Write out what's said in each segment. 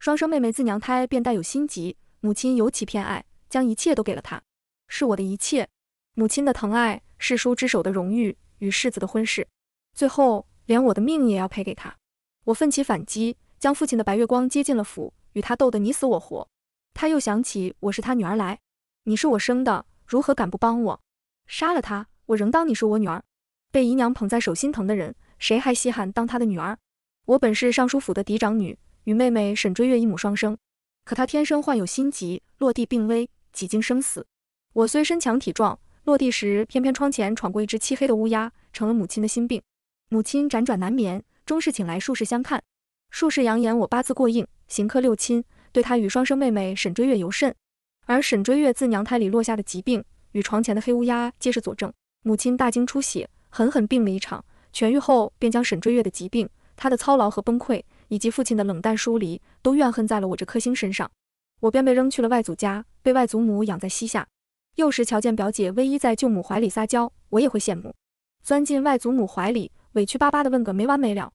双生妹妹自娘胎便带有心疾，母亲尤其偏爱，将一切都给了她，是我的一切。母亲的疼爱，世叔之手的荣誉，与世子的婚事，最后连我的命也要赔给她。我奋起反击，将父亲的白月光接进了府，与他斗得你死我活。他又想起我是他女儿来，你是我生的，如何敢不帮我？杀了他，我仍当你是我女儿。被姨娘捧在手心疼的人，谁还稀罕当他的女儿？我本是尚书府的嫡长女。与妹妹沈追月一母双生，可她天生患有心疾，落地病危，几经生死。我虽身强体壮，落地时偏偏窗前闯过一只漆黑的乌鸦，成了母亲的心病。母亲辗转难眠，终是请来术士相看。术士扬言我八字过硬，行克六亲，对她与双生妹妹沈追月尤甚。而沈追月自娘胎里落下的疾病与床前的黑乌鸦皆是佐证。母亲大惊出血，狠狠病了一场。痊愈后便将沈追月的疾病、她的操劳和崩溃。以及父亲的冷淡疏离，都怨恨在了我这颗星身上。我便被扔去了外祖家，被外祖母养在膝下。幼时瞧见表姐偎依在舅母怀里撒娇，我也会羡慕，钻进外祖母怀里，委屈巴巴的问个没完没了。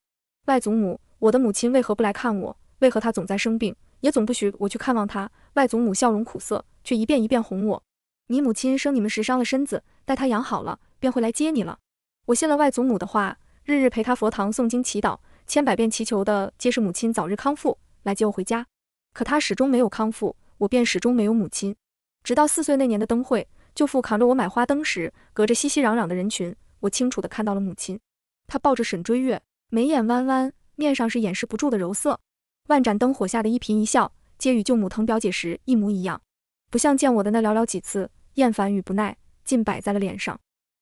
外祖母，我的母亲为何不来看我？为何她总在生病，也总不许我去看望她？外祖母笑容苦涩，却一遍一遍哄我：“你母亲生你们时伤了身子，待她养好了便会来接你了。”我信了外祖母的话，日日陪她佛堂诵经祈祷。千百遍祈求的，皆是母亲早日康复，来接我回家。可她始终没有康复，我便始终没有母亲。直到四岁那年的灯会，舅父扛着我买花灯时，隔着熙熙攘攘的人群，我清楚地看到了母亲。她抱着沈追月，眉眼弯弯，面上是掩饰不住的柔色。万盏灯火下的一颦一笑，皆与舅母疼表姐时一模一样，不像见我的那寥寥几次，厌烦与不耐尽摆在了脸上。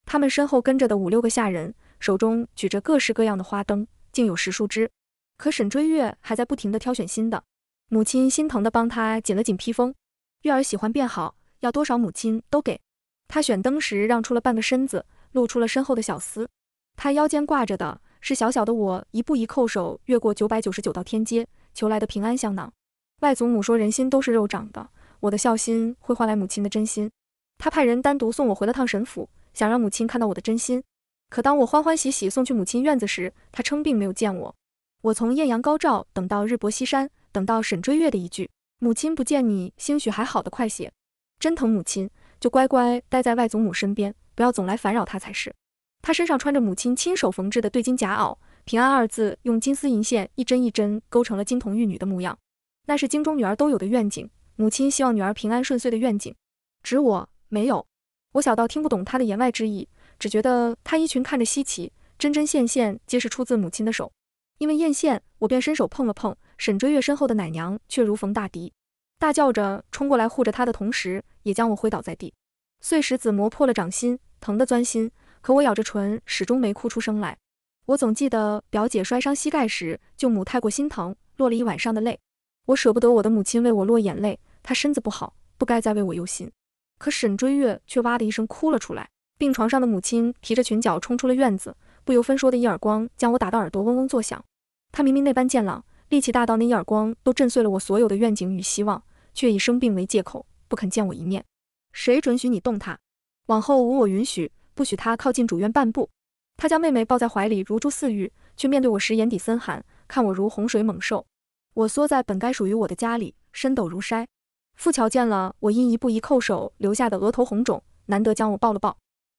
他们身后跟着的五六个下人，手中举着各式各样的花灯。竟有十数只，可沈追月还在不停的挑选新的，母亲心疼的帮他紧了紧披风。月儿喜欢便好，要多少母亲都给他选灯时让出了半个身子，露出了身后的小厮。他腰间挂着的是小小的我，一步一叩首越过九百九十九道天阶求来的平安香囊。外祖母说人心都是肉长的，我的孝心会换来母亲的真心。他派人单独送我回了趟沈府，想让母亲看到我的真心。可当我欢欢喜喜送去母亲院子时，她称病没有见我。我从艳阳高照等到日薄西山，等到沈追月的一句：“母亲不见你，兴许还好的快些。”真疼母亲，就乖乖待在外祖母身边，不要总来烦扰她才是。她身上穿着母亲亲手缝制的对襟夹袄，平安二字用金丝银线一针一针勾成了金童玉女的模样。那是京中女儿都有的愿景，母亲希望女儿平安顺遂的愿景。指我没有，我小到听不懂她的言外之意。只觉得他衣裙看着稀奇，针针线线皆是出自母亲的手。因为艳羡，我便伸手碰了碰沈追月身后的奶娘，却如逢大敌，大叫着冲过来护着她的同时，也将我挥倒在地。碎石子磨破了掌心，疼得钻心。可我咬着唇，始终没哭出声来。我总记得表姐摔伤膝盖时，舅母太过心疼，落了一晚上的泪。我舍不得我的母亲为我落眼泪，她身子不好，不该再为我忧心。可沈追月却哇的一声哭了出来。病床上的母亲提着裙角冲出了院子，不由分说的一耳光将我打到耳朵嗡嗡作响。他明明那般健朗，力气大到那一耳光都震碎了我所有的愿景与希望，却以生病为借口不肯见我一面。谁准许你动他？往后无我允许，不许他靠近主院半步。他将妹妹抱在怀里如珠似玉，却面对我时眼底森寒，看我如洪水猛兽。我缩在本该属于我的家里，身抖如筛。傅乔见了我因一步一叩首留下的额头红肿，难得将我抱了抱。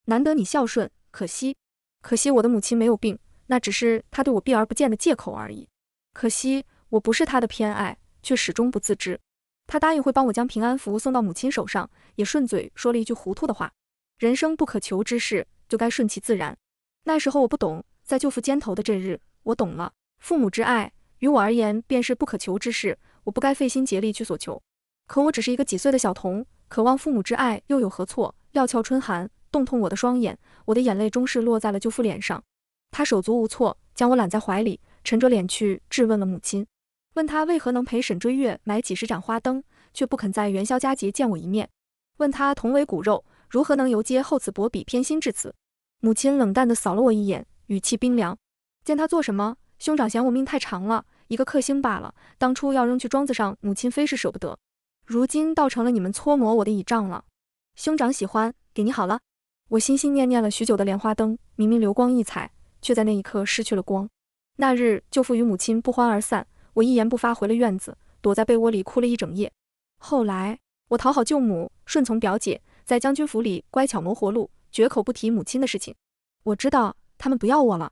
难得你孝顺，可惜，可惜我的母亲没有病，那只是她对我避而不见的借口而已。可惜我不是她的偏爱，却始终不自知。她答应会帮我将平安符送到母亲手上，也顺嘴说了一句糊涂的话：人生不可求之事，就该顺其自然。那时候我不懂，在舅父肩头的这日，我懂了。父母之爱于我而言便是不可求之事，我不该费心竭力去所求。可我只是一个几岁的小童，渴望父母之爱又有何错？料峭春寒。冻痛我的双眼，我的眼泪终是落在了舅父脸上。他手足无措，将我揽在怀里，沉着脸去质问了母亲，问他为何能陪沈追月买几十盏花灯，却不肯在元宵佳节见我一面？问他同为骨肉，如何能游街厚此薄彼，偏心至此？母亲冷淡地扫了我一眼，语气冰凉：“见他做什么？兄长嫌我命太长了，一个克星罢了。当初要扔去庄子上，母亲非是舍不得，如今倒成了你们搓磨我的倚仗了。兄长喜欢，给你好了。”我心心念念了许久的莲花灯，明明流光溢彩，却在那一刻失去了光。那日，舅父与母亲不欢而散，我一言不发回了院子，躲在被窝里哭了一整夜。后来，我讨好舅母，顺从表姐，在将军府里乖巧谋活路，绝口不提母亲的事情。我知道他们不要我了。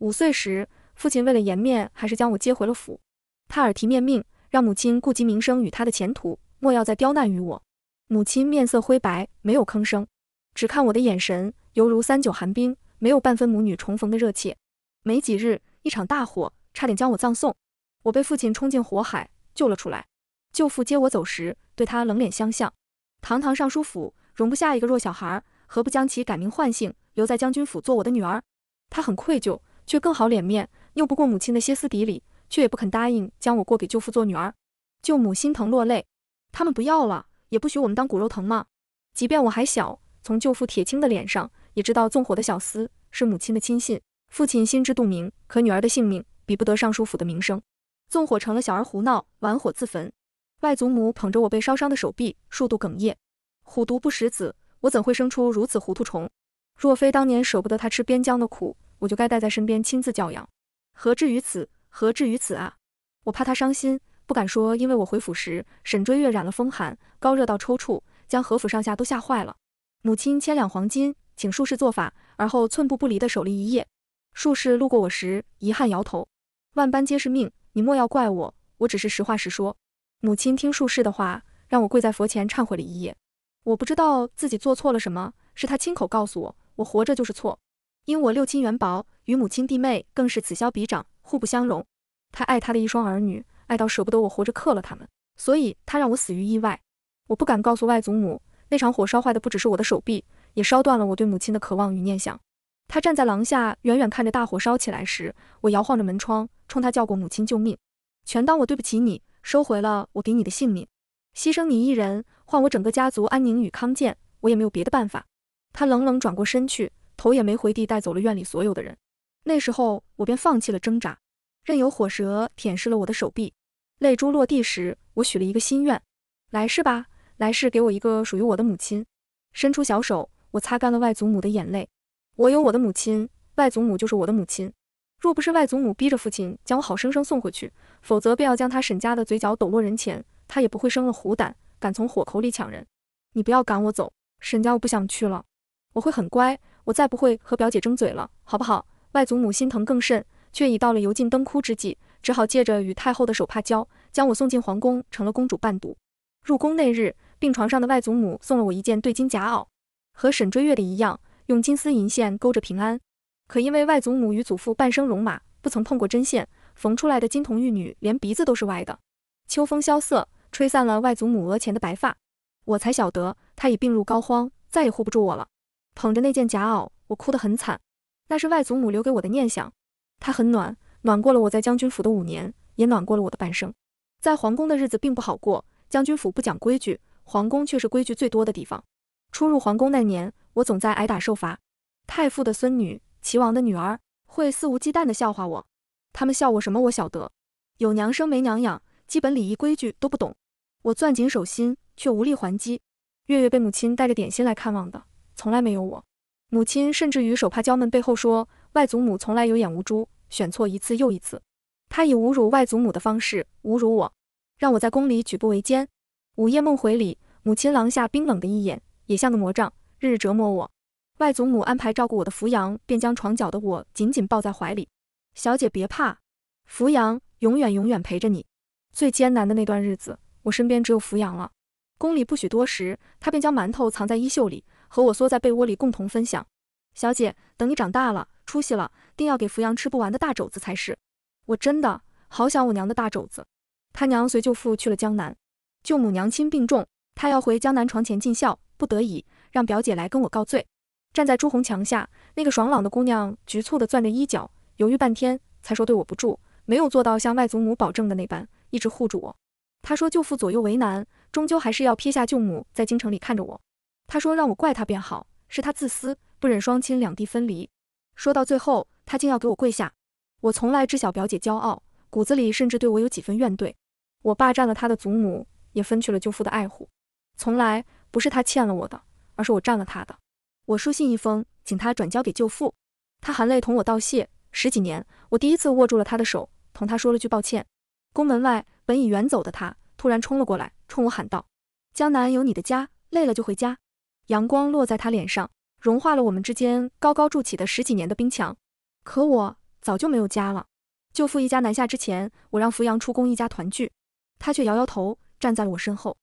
五岁时，父亲为了颜面，还是将我接回了府。他耳提面命，让母亲顾及名声与他的前途，莫要再刁难于我。母亲面色灰白，没有吭声。只看我的眼神，犹如三九寒冰，没有半分母女重逢的热切。没几日，一场大火差点将我葬送。我被父亲冲进火海救了出来。舅父接我走时，对他冷脸相向。堂堂尚书府容不下一个弱小孩，何不将其改名换姓，留在将军府做我的女儿？他很愧疚，却更好脸面，拗不过母亲的歇斯底里，却也不肯答应将我过给舅父做女儿。舅母心疼落泪，他们不要了，也不许我们当骨肉疼吗？即便我还小。从舅父铁青的脸上，也知道纵火的小厮是母亲的亲信。父亲心知肚明，可女儿的性命比不得尚书府的名声，纵火成了小儿胡闹，玩火自焚。外祖母捧着我被烧伤的手臂，数度哽咽。虎毒不食子，我怎会生出如此糊涂虫？若非当年舍不得他吃边疆的苦，我就该带在身边亲自教养，何至于此？何至于此啊！我怕他伤心，不敢说。因为我回府时，沈追月染了风寒，高热到抽搐，将何府上下都吓坏了。母亲千两黄金，请术士做法，而后寸步不离地守了一夜。术士路过我时，遗憾摇头，万般皆是命，你莫要怪我，我只是实话实说。母亲听术士的话，让我跪在佛前忏悔了一夜。我不知道自己做错了什么，是他亲口告诉我，我活着就是错。因我六亲缘薄，与母亲弟妹更是此消彼长，互不相容。他爱他的一双儿女，爱到舍不得我活着克了他们，所以他让我死于意外。我不敢告诉外祖母。那场火烧坏的不只是我的手臂，也烧断了我对母亲的渴望与念想。他站在廊下，远远看着大火烧起来时，我摇晃着门窗，冲他叫过：“母亲，救命！”全当我对不起你，收回了我给你的性命，牺牲你一人，换我整个家族安宁与康健，我也没有别的办法。他冷冷转过身去，头也没回地带走了院里所有的人。那时候，我便放弃了挣扎，任由火舌舔舐了我的手臂。泪珠落地时，我许了一个心愿：来世吧。来世给我一个属于我的母亲，伸出小手，我擦干了外祖母的眼泪。我有我的母亲，外祖母就是我的母亲。若不是外祖母逼着父亲将我好生生送回去，否则便要将他沈家的嘴角抖落人前，他也不会生了虎胆，敢从火口里抢人。你不要赶我走，沈家我不想去了。我会很乖，我再不会和表姐争嘴了，好不好？外祖母心疼更甚，却已到了油尽灯枯之际，只好借着与太后的手帕交，将我送进皇宫，成了公主伴读。入宫那日，病床上的外祖母送了我一件对襟夹袄，和沈追月的一样，用金丝银线勾着平安。可因为外祖母与祖父半生戎马，不曾碰过针线，缝出来的金童玉女连鼻子都是歪的。秋风萧瑟，吹散了外祖母额前的白发，我才晓得她已病入膏肓，再也护不住我了。捧着那件夹袄，我哭得很惨。那是外祖母留给我的念想，她很暖，暖过了我在将军府的五年，也暖过了我的半生。在皇宫的日子并不好过。将军府不讲规矩，皇宫却是规矩最多的地方。初入皇宫那年，我总在挨打受罚。太傅的孙女，齐王的女儿，会肆无忌惮地笑话我。他们笑我什么？我晓得，有娘生没娘养，基本礼仪规矩都不懂。我攥紧手心，却无力还击。月月被母亲带着点心来看望的，从来没有我。母亲甚至于手帕娇闷背后说外祖母从来有眼无珠，选错一次又一次。她以侮辱外祖母的方式侮辱我。让我在宫里举步维艰。午夜梦回里，母亲廊下冰冷的一眼，也像个魔杖，日日折磨我。外祖母安排照顾我的扶阳，便将床角的我紧紧抱在怀里。小姐别怕，扶阳永远永远陪着你。最艰难的那段日子，我身边只有扶阳了。宫里不许多食，他便将馒头藏在衣袖里，和我缩在被窝里共同分享。小姐，等你长大了，出息了，定要给扶阳吃不完的大肘子才是。我真的好想我娘的大肘子。他娘随舅父去了江南，舅母娘亲病重，他要回江南床前尽孝，不得已让表姐来跟我告罪。站在朱红墙下，那个爽朗的姑娘局促地攥着衣角，犹豫半天才说对我不住，没有做到像外祖母保证的那般一直护住我。她说舅父左右为难，终究还是要撇下舅母在京城里看着我。她说让我怪他便好，是他自私，不忍双亲两地分离。说到最后，她竟要给我跪下。我从来知晓表姐骄傲，骨子里甚至对我有几分怨怼。我霸占了他的祖母，也分去了舅父的爱护。从来不是他欠了我的，而是我占了他的。我书信一封，请他转交给舅父。他含泪同我道谢。十几年，我第一次握住了他的手，同他说了句抱歉。宫门外，本已远走的他，突然冲了过来，冲我喊道：“江南有你的家，累了就回家。”阳光落在他脸上，融化了我们之间高高筑起的十几年的冰墙。可我早就没有家了。舅父一家南下之前，我让扶阳出宫，一家团聚。他却摇摇头，站在了我身后。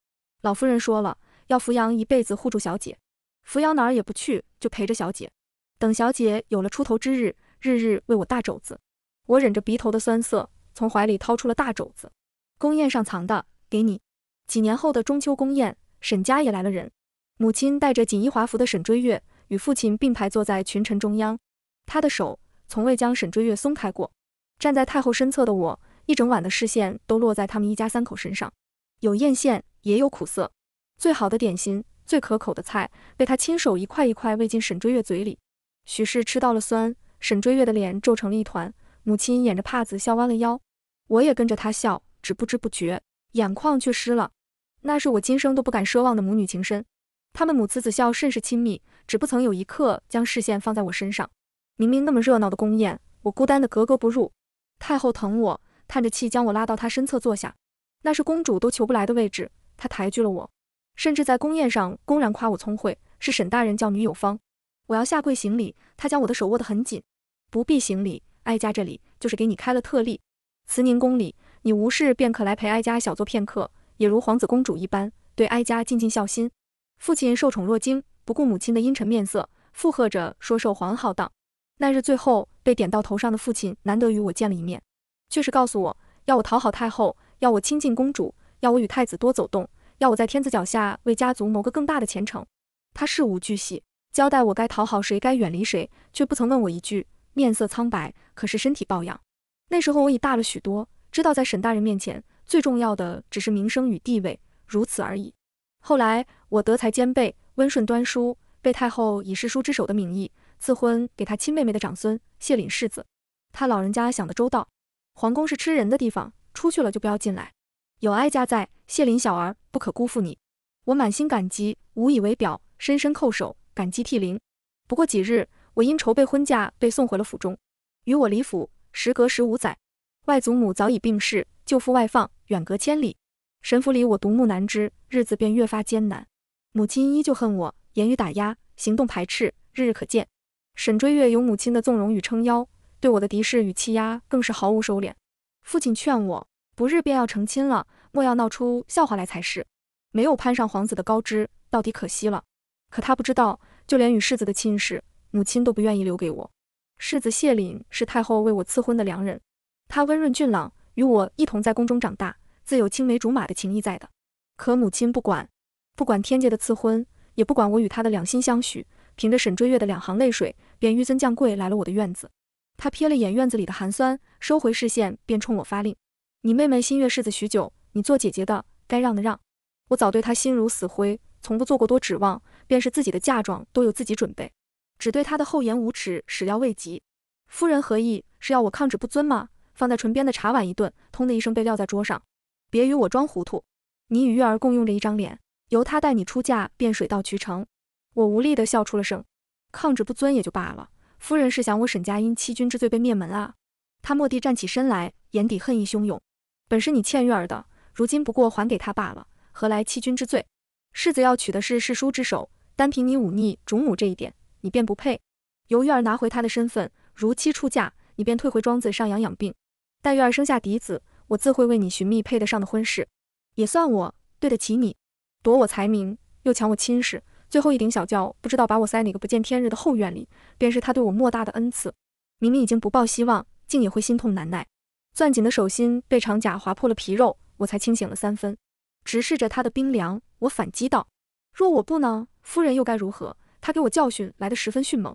老夫人说了，要扶摇一辈子护住小姐，扶摇哪儿也不去，就陪着小姐，等小姐有了出头之日，日日为我大肘子。我忍着鼻头的酸涩，从怀里掏出了大肘子，宫宴上藏的，给你。几年后的中秋宫宴，沈家也来了人。母亲带着锦衣华服的沈追月，与父亲并排坐在群臣中央，他的手从未将沈追月松开过。站在太后身侧的我。一整晚的视线都落在他们一家三口身上，有艳羡，也有苦涩。最好的点心，最可口的菜，被他亲手一块一块喂进沈追月嘴里。许是吃到了酸，沈追月的脸皱成了一团。母亲掩着帕子笑弯了腰，我也跟着他笑，只不知不觉眼眶却湿了。那是我今生都不敢奢望的母女情深。他们母慈子孝，甚是亲密，只不曾有一刻将视线放在我身上。明明那么热闹的宫宴，我孤单的格格不入。太后疼我。叹着气将我拉到他身侧坐下，那是公主都求不来的位置，他抬举了我，甚至在宫宴上公然夸我聪慧，是沈大人教女有方。我要下跪行礼，他将我的手握得很紧，不必行礼，哀家这里就是给你开了特例。慈宁宫里，你无事便可来陪哀家小坐片刻，也如皇子公主一般，对哀家尽尽孝心。父亲受宠若惊，不顾母亲的阴沉面色，附和着说受皇恩浩荡。那日最后被点到头上的父亲，难得与我见了一面。却是告诉我，要我讨好太后，要我亲近公主，要我与太子多走动，要我在天子脚下为家族谋个更大的前程。他事无巨细交代我该讨好谁，该远离谁，却不曾问我一句。面色苍白，可是身体抱恙。那时候我已大了许多，知道在沈大人面前，最重要的只是名声与地位，如此而已。后来我德才兼备，温顺端淑，被太后以世叔之首的名义赐婚给他亲妹妹的长孙谢岭世子。他老人家想得周到。皇宫是吃人的地方，出去了就不要进来。有哀家在，谢林小儿不可辜负你。我满心感激，无以为表，深深叩首，感激涕零。不过几日，我因筹备婚嫁被送回了府中。与我离府，时隔十五载，外祖母早已病逝，舅父外放，远隔千里。神府里我独木难支，日子便越发艰难。母亲依旧恨我，言语打压，行动排斥，日日可见。沈追月有母亲的纵容与撑腰。对我的敌视与欺压更是毫无收敛。父亲劝我，不日便要成亲了，莫要闹出笑话来才是。没有攀上皇子的高枝，到底可惜了。可他不知道，就连与世子的亲事，母亲都不愿意留给我。世子谢凛是太后为我赐婚的良人，他温润俊朗，与我一同在宫中长大，自有青梅竹马的情谊在的。可母亲不管，不管天界的赐婚，也不管我与他的两心相许，凭着沈追月的两行泪水，便玉尊降贵来了我的院子。他瞥了眼院子里的寒酸，收回视线，便冲我发令：“你妹妹新月世子许久，你做姐姐的该让的让。”我早对她心如死灰，从不做过多指望，便是自己的嫁妆都有自己准备，只对她的厚颜无耻始料未及。夫人何意？是要我抗旨不遵吗？放在唇边的茶碗一顿，通的一声被撂在桌上。别与我装糊涂，你与月儿共用着一张脸，由她带你出嫁便水到渠成。我无力的笑出了声，抗旨不遵也就罢了。夫人是想我沈家因欺君之罪被灭门啊？他蓦地站起身来，眼底恨意汹涌。本是你欠月儿的，如今不过还给他罢了，何来欺君之罪？世子要娶的是世叔之首，单凭你忤逆主母这一点，你便不配。由月儿拿回她的身份，如期出嫁，你便退回庄子上养养病。待月儿生下嫡子，我自会为你寻觅配得上的婚事，也算我对得起你，夺我才名，又抢我亲事。最后一顶小轿，不知道把我塞哪个不见天日的后院里，便是他对我莫大的恩赐。明明已经不抱希望，竟也会心痛难耐。攥紧的手心被长甲划破了皮肉，我才清醒了三分，直视着他的冰凉，我反击道：“若我不呢，夫人又该如何？”他给我教训来得十分迅猛。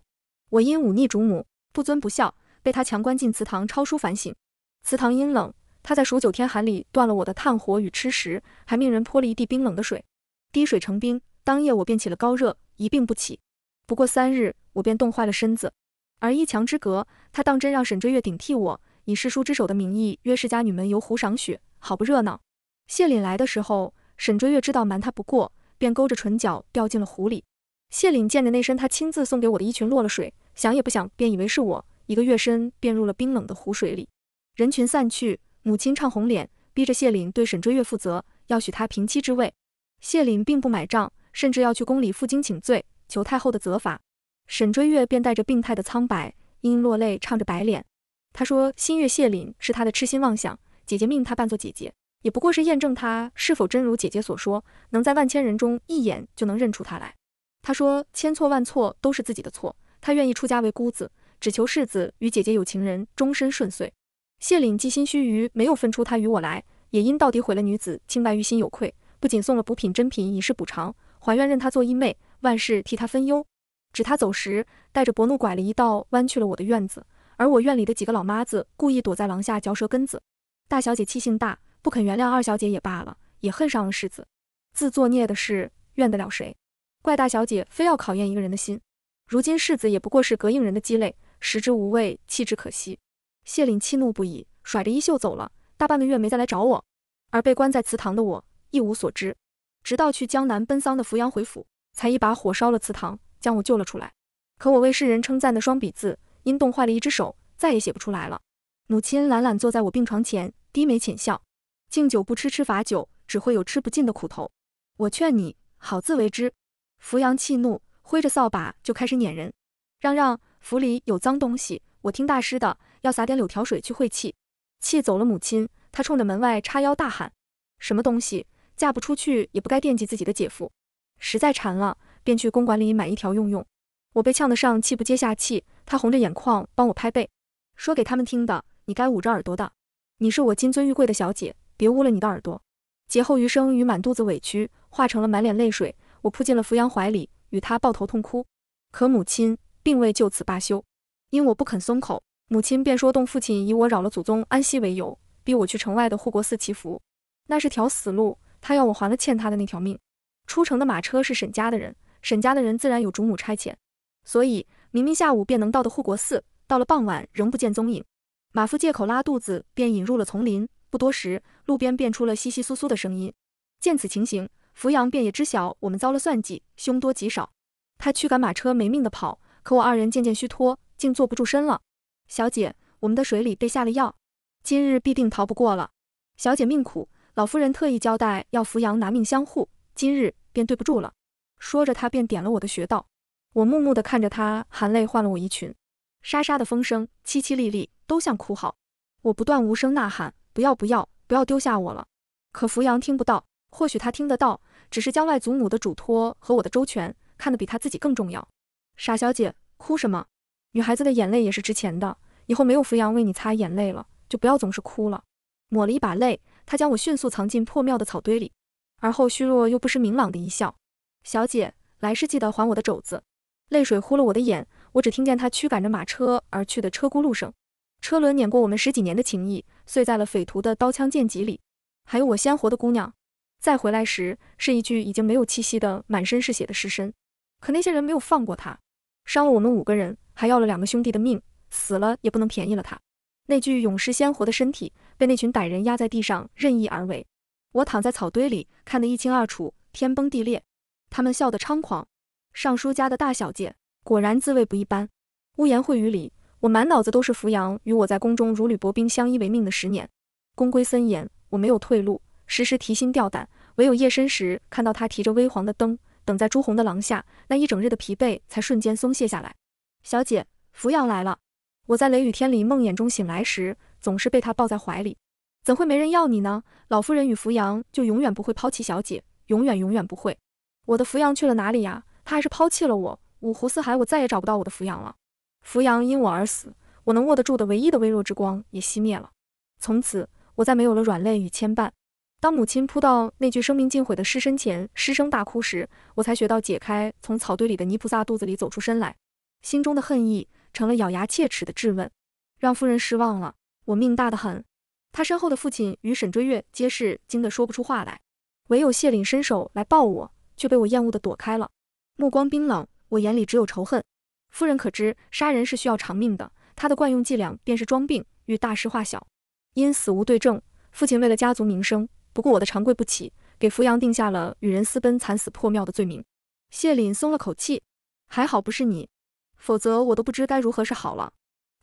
我因忤逆主母，不尊不孝，被他强关进祠堂抄书反省。祠堂阴冷，他在数九天寒里断了我的炭火与吃食，还命人泼了一地冰冷的水，滴水成冰。当夜我便起了高热，一病不起。不过三日，我便冻坏了身子。而一墙之隔，他当真让沈追月顶替我，以师叔之手的名义约世家女们游湖赏雪，好不热闹。谢岭来的时候，沈追月知道瞒他不过，便勾着唇角掉进了湖里。谢岭见着那身他亲自送给我的衣裙落了水，想也不想便以为是我，一个月身便入了冰冷的湖水里。人群散去，母亲唱红脸，逼着谢岭对沈追月负责，要许他平妻之位。谢岭并不买账。甚至要去宫里负荆请罪，求太后的责罚。沈追月便带着病态的苍白，因落泪唱着白脸。他说：“新月谢凛是他的痴心妄想，姐姐命他扮作姐姐，也不过是验证他是否真如姐姐所说，能在万千人中一眼就能认出他来。”他说：“千错万错都是自己的错，他愿意出家为姑子，只求世子与姐姐有情人终身顺遂。”谢凛既心虚于没有分出他与我来，也因到底毁了女子清白于心有愧，不仅送了补品珍品以示补偿。还愿认他做义妹，万事替他分忧。指他走时带着伯怒拐了一道弯去了我的院子，而我院里的几个老妈子故意躲在廊下嚼舌根子。大小姐气性大，不肯原谅二小姐也罢了，也恨上了世子，自作孽的事怨得了谁？怪大小姐非要考验一个人的心。如今世子也不过是膈应人的鸡肋，食之无味，弃之可惜。谢凛气怒不已，甩着衣袖走了。大半个月没再来找我，而被关在祠堂的我一无所知。直到去江南奔丧的扶阳回府，才一把火烧了祠堂，将我救了出来。可我为世人称赞的双笔字，因冻坏了一只手，再也写不出来了。母亲懒懒坐在我病床前，低眉浅笑。敬酒不吃吃罚酒，只会有吃不尽的苦头。我劝你好自为之。扶阳气怒，挥着扫把就开始撵人，让让，府里有脏东西。我听大师的，要撒点柳条水去晦气。气走了母亲，他冲着门外叉腰大喊：什么东西？嫁不出去也不该惦记自己的姐夫，实在馋了便去公馆里买一条用用。我被呛得上气不接下气，他红着眼眶帮我拍背，说给他们听的。你该捂着耳朵的，你是我金尊玉贵的小姐，别污了你的耳朵。劫后余生与满肚子委屈化成了满脸泪水，我扑进了扶阳怀里，与他抱头痛哭。可母亲并未就此罢休，因我不肯松口，母亲便说动父亲以我扰了祖宗安息为由，逼我去城外的护国寺祈福，那是条死路。他要我还了欠他的那条命。出城的马车是沈家的人，沈家的人自然有主母差遣，所以明明下午便能到的护国寺，到了傍晚仍不见踪影。马夫借口拉肚子，便引入了丛林。不多时，路边便出了窸窸窣窣的声音。见此情形，扶阳便也知晓我们遭了算计，凶多吉少。他驱赶马车，没命的跑。可我二人渐渐虚脱，竟坐不住身了。小姐，我们的水里被下了药，今日必定逃不过了。小姐命苦。老夫人特意交代要扶阳拿命相护，今日便对不住了。说着，他便点了我的穴道。我木木地看着他，含泪换了我衣裙。沙沙的风声，凄凄厉厉，都像哭号。我不断无声呐喊：不要，不要，不要丢下我了！可扶阳听不到，或许他听得到，只是将外祖母的嘱托和我的周全看得比他自己更重要。傻小姐，哭什么？女孩子的眼泪也是值钱的，以后没有扶阳为你擦眼泪了，就不要总是哭了。抹了一把泪。他将我迅速藏进破庙的草堆里，而后虚弱又不失明朗的一笑：“小姐，来世记得还我的肘子。”泪水糊了我的眼，我只听见他驱赶着马车而去的车轱辘声，车轮碾过我们十几年的情谊，碎在了匪徒的刀枪剑戟里，还有我鲜活的姑娘。再回来时，是一具已经没有气息的满身是血的尸身。可那些人没有放过他，伤了我们五个人，还要了两个兄弟的命，死了也不能便宜了他。那具永失鲜活的身体。被那群歹人压在地上任意而为，我躺在草堆里看得一清二楚。天崩地裂，他们笑得猖狂。尚书家的大小姐果然滋味不一般。污言秽语里，我满脑子都是扶阳与我在宫中如履薄冰、相依为命的十年。宫规森严，我没有退路，时时提心吊胆。唯有夜深时看到他提着微黄的灯等在朱红的廊下，那一整日的疲惫才瞬间松懈下来。小姐，扶阳来了。我在雷雨天里梦魇中醒来时。总是被他抱在怀里，怎会没人要你呢？老夫人与扶阳就永远不会抛弃小姐，永远永远不会。我的扶阳去了哪里呀？他还是抛弃了我，五湖四海我再也找不到我的扶阳了。扶阳因我而死，我能握得住的唯一的微弱之光也熄灭了。从此我再没有了软肋与牵绊。当母亲扑到那具生命尽毁的尸身前失声大哭时，我才学到解开从草堆里的泥菩萨肚子里走出身来，心中的恨意成了咬牙切齿的质问，让夫人失望了。我命大得很，他身后的父亲与沈追月皆是惊得说不出话来，唯有谢岭伸手来抱我，却被我厌恶的躲开了。目光冰冷，我眼里只有仇恨。夫人可知，杀人是需要偿命的。他的惯用伎俩便是装病，欲大事化小。因死无对证，父亲为了家族名声，不顾我的长跪不起，给扶阳定下了与人私奔、惨死破庙的罪名。谢岭松了口气，还好不是你，否则我都不知该如何是好了。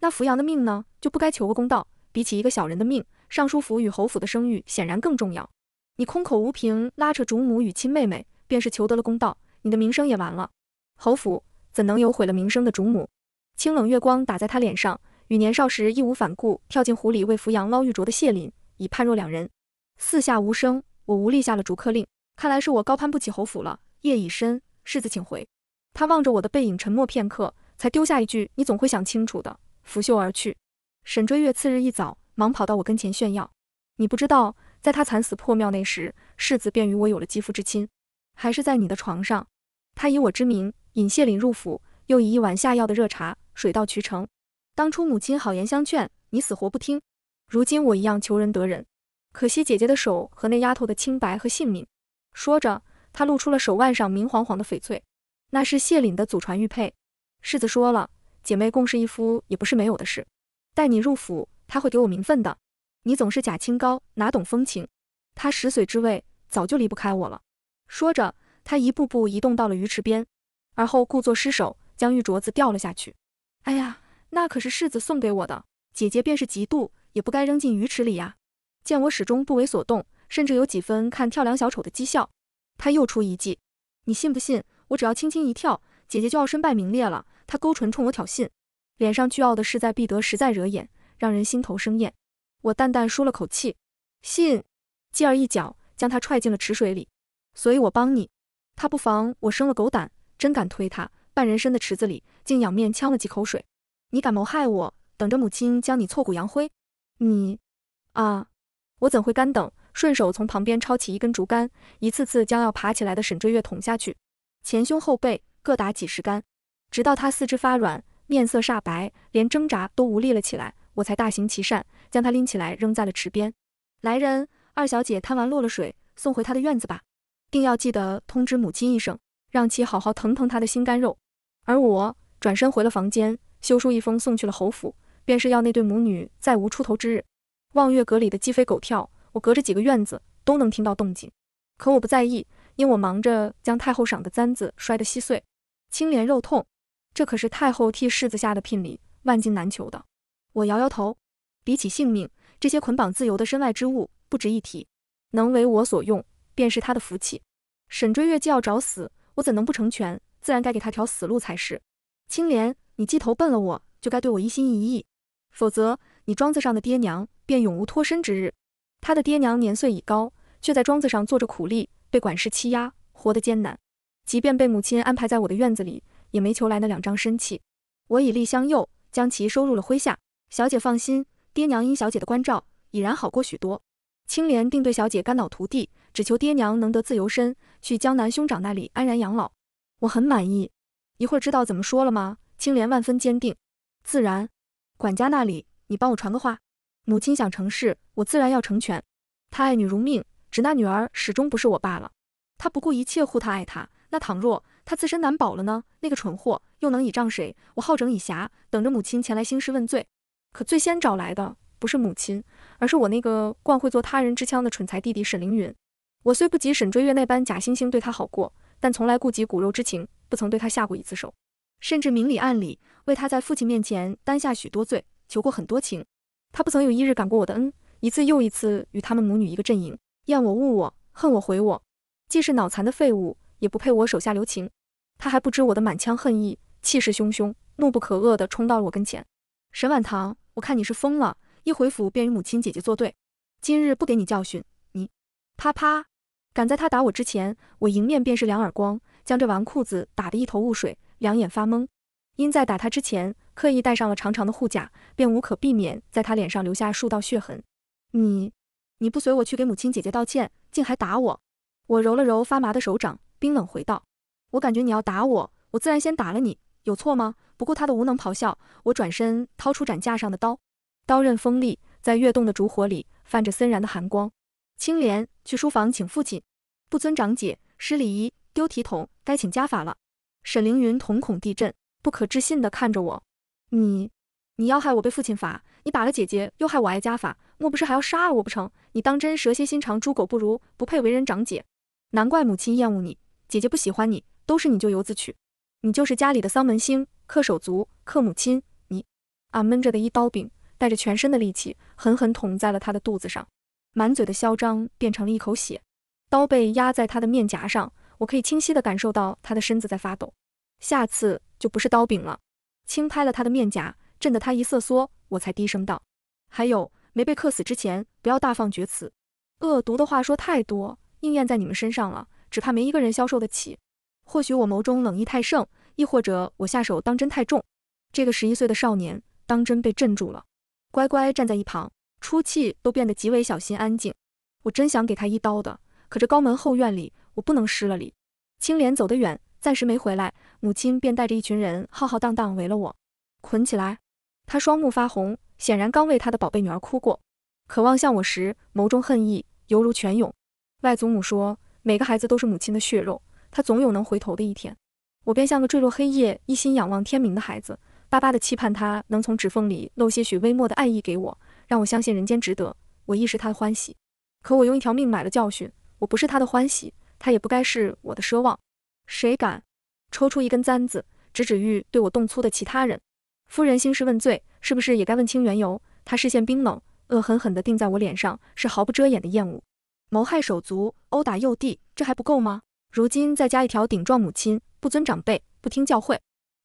那扶阳的命呢？就不该求个公道。比起一个小人的命，尚书府与侯府的声誉显然更重要。你空口无凭，拉扯主母与亲妹妹，便是求得了公道，你的名声也完了。侯府怎能有毁了名声的主母？清冷月光打在他脸上，与年少时义无反顾跳进湖里为扶阳捞玉镯的谢琳已判若两人。四下无声，我无力下了逐客令，看来是我高攀不起侯府了。夜已深，世子请回。他望着我的背影，沉默片刻，才丢下一句：“你总会想清楚的。”拂袖而去。沈追月次日一早，忙跑到我跟前炫耀。你不知道，在他惨死破庙那时，世子便与我有了肌肤之亲，还是在你的床上。他以我之名引谢凛入府，又以一碗下药的热茶，水到渠成。当初母亲好言相劝，你死活不听。如今我一样求人得人，可惜姐姐的手和那丫头的清白和性命。说着，他露出了手腕上明晃晃的翡翠，那是谢凛的祖传玉佩。世子说了，姐妹共侍一夫也不是没有的事。带你入府，他会给我名分的。你总是假清高，哪懂风情？他十岁之位早就离不开我了。说着，他一步步移动到了鱼池边，而后故作失手，将玉镯子掉了下去。哎呀，那可是世子送给我的，姐姐便是嫉妒，也不该扔进鱼池里呀。见我始终不为所动，甚至有几分看跳梁小丑的讥笑，他又出一计。你信不信，我只要轻轻一跳，姐姐就要身败名裂了？他勾唇冲我挑衅。脸上倨傲的势在必得，实在惹眼，让人心头生厌。我淡淡舒了口气，信继而一脚将他踹进了池水里。所以我帮你，他不防我生了狗胆，真敢推他。半人身的池子里，竟仰面呛了几口水。你敢谋害我，等着母亲将你挫骨扬灰。你啊，我怎会干等？顺手从旁边抄起一根竹竿，一次次将要爬起来的沈追月捅下去，前胸后背各打几十竿，直到他四肢发软。面色煞白，连挣扎都无力了起来。我才大行其善，将他拎起来扔在了池边。来人，二小姐贪玩落了水，送回她的院子吧。定要记得通知母亲一声，让其好好疼疼她的心肝肉。而我转身回了房间，修书一封送去了侯府，便是要那对母女再无出头之日。望月阁里的鸡飞狗跳，我隔着几个院子都能听到动静，可我不在意，因我忙着将太后赏的簪子摔得稀碎。青莲肉痛。这可是太后替世子下的聘礼，万金难求的。我摇摇头，比起性命，这些捆绑自由的身外之物不值一提。能为我所用，便是他的福气。沈追月既要找死，我怎能不成全？自然该给他条死路才是。青莲，你既投奔了我，就该对我一心一意，否则你庄子上的爹娘便永无脱身之日。他的爹娘年岁已高，却在庄子上做着苦力，被管事欺压，活得艰难。即便被母亲安排在我的院子里。也没求来那两张身契，我以力相诱，将其收入了麾下。小姐放心，爹娘因小姐的关照，已然好过许多。青莲定对小姐肝脑涂地，只求爹娘能得自由身，去江南兄长那里安然养老。我很满意。一会儿知道怎么说了吗？青莲万分坚定。自然，管家那里你帮我传个话。母亲想成事，我自然要成全。他爱女如命，只那女儿始终不是我罢了。他不顾一切护她爱她，那倘若……他自身难保了呢，那个蠢货又能倚仗谁？我好整以暇，等着母亲前来兴师问罪。可最先找来的不是母亲，而是我那个惯会做他人之枪的蠢材弟弟沈凌云。我虽不及沈追月那般假惺惺对他好过，但从来顾及骨肉之情，不曾对他下过一次手，甚至明里暗里为他在父亲面前担下许多罪，求过很多情。他不曾有一日感过我的恩，一次又一次与他们母女一个阵营，厌我、恶我、恨我、毁我，既是脑残的废物。也不配我手下留情，他还不知我的满腔恨意，气势汹汹、怒不可遏地冲到了我跟前。沈婉棠，我看你是疯了，一回府便与母亲姐姐作对，今日不给你教训你，啪啪！赶在他打我之前，我迎面便是两耳光，将这纨绔子打得一头雾水，两眼发懵。因在打他之前刻意戴上了长长的护甲，便无可避免在他脸上留下数道血痕。你，你不随我去给母亲姐姐道歉，竟还打我！我揉了揉发麻的手掌。冰冷回道：“我感觉你要打我，我自然先打了你，有错吗？”不顾他的无能咆哮，我转身掏出展架上的刀，刀刃锋利，在跃动的烛火里泛着森然的寒光。青莲，去书房请父亲。不尊长姐，失礼仪，丢体统，该请家法了。沈凌云瞳孔地震，不可置信地看着我：“你，你要害我被父亲罚？你打了姐姐，又害我挨家法，莫不是还要杀了我不成？你当真蛇蝎心肠，猪狗不如，不配为人长姐？难怪母亲厌恶你。”姐姐不喜欢你，都是你咎由自取。你就是家里的丧门星，克手足，克母亲。你啊，闷着的一刀柄，带着全身的力气，狠狠捅在了他的肚子上，满嘴的嚣张变成了一口血。刀背压在他的面颊上，我可以清晰的感受到他的身子在发抖。下次就不是刀柄了。轻拍了他的面颊，震得他一瑟缩，我才低声道：“还有，没被克死之前，不要大放厥词，恶毒的话说太多，应验在你们身上了。”只怕没一个人消受得起。或许我眸中冷意太盛，亦或者我下手当真太重。这个十一岁的少年当真被镇住了，乖乖站在一旁，出气都变得极为小心安静。我真想给他一刀的，可这高门后院里，我不能失了礼。青莲走得远，暂时没回来，母亲便带着一群人浩浩荡荡围了我，捆起来。他双目发红，显然刚为他的宝贝女儿哭过。渴望向我时，眸中恨意犹如泉涌。外祖母说。每个孩子都是母亲的血肉，他总有能回头的一天。我便像个坠落黑夜、一心仰望天明的孩子，巴巴地期盼他能从指缝里漏些许微末的爱意给我，让我相信人间值得。我亦是他的欢喜，可我用一条命买了教训。我不是他的欢喜，他也不该是我的奢望。谁敢抽出一根簪子，指指欲对我动粗的其他人？夫人兴师问罪，是不是也该问清缘由？他视线冰冷，恶狠狠地定在我脸上，是毫不遮掩的厌恶。谋害手足，殴打幼弟，这还不够吗？如今再加一条顶撞母亲，不尊长辈，不听教诲。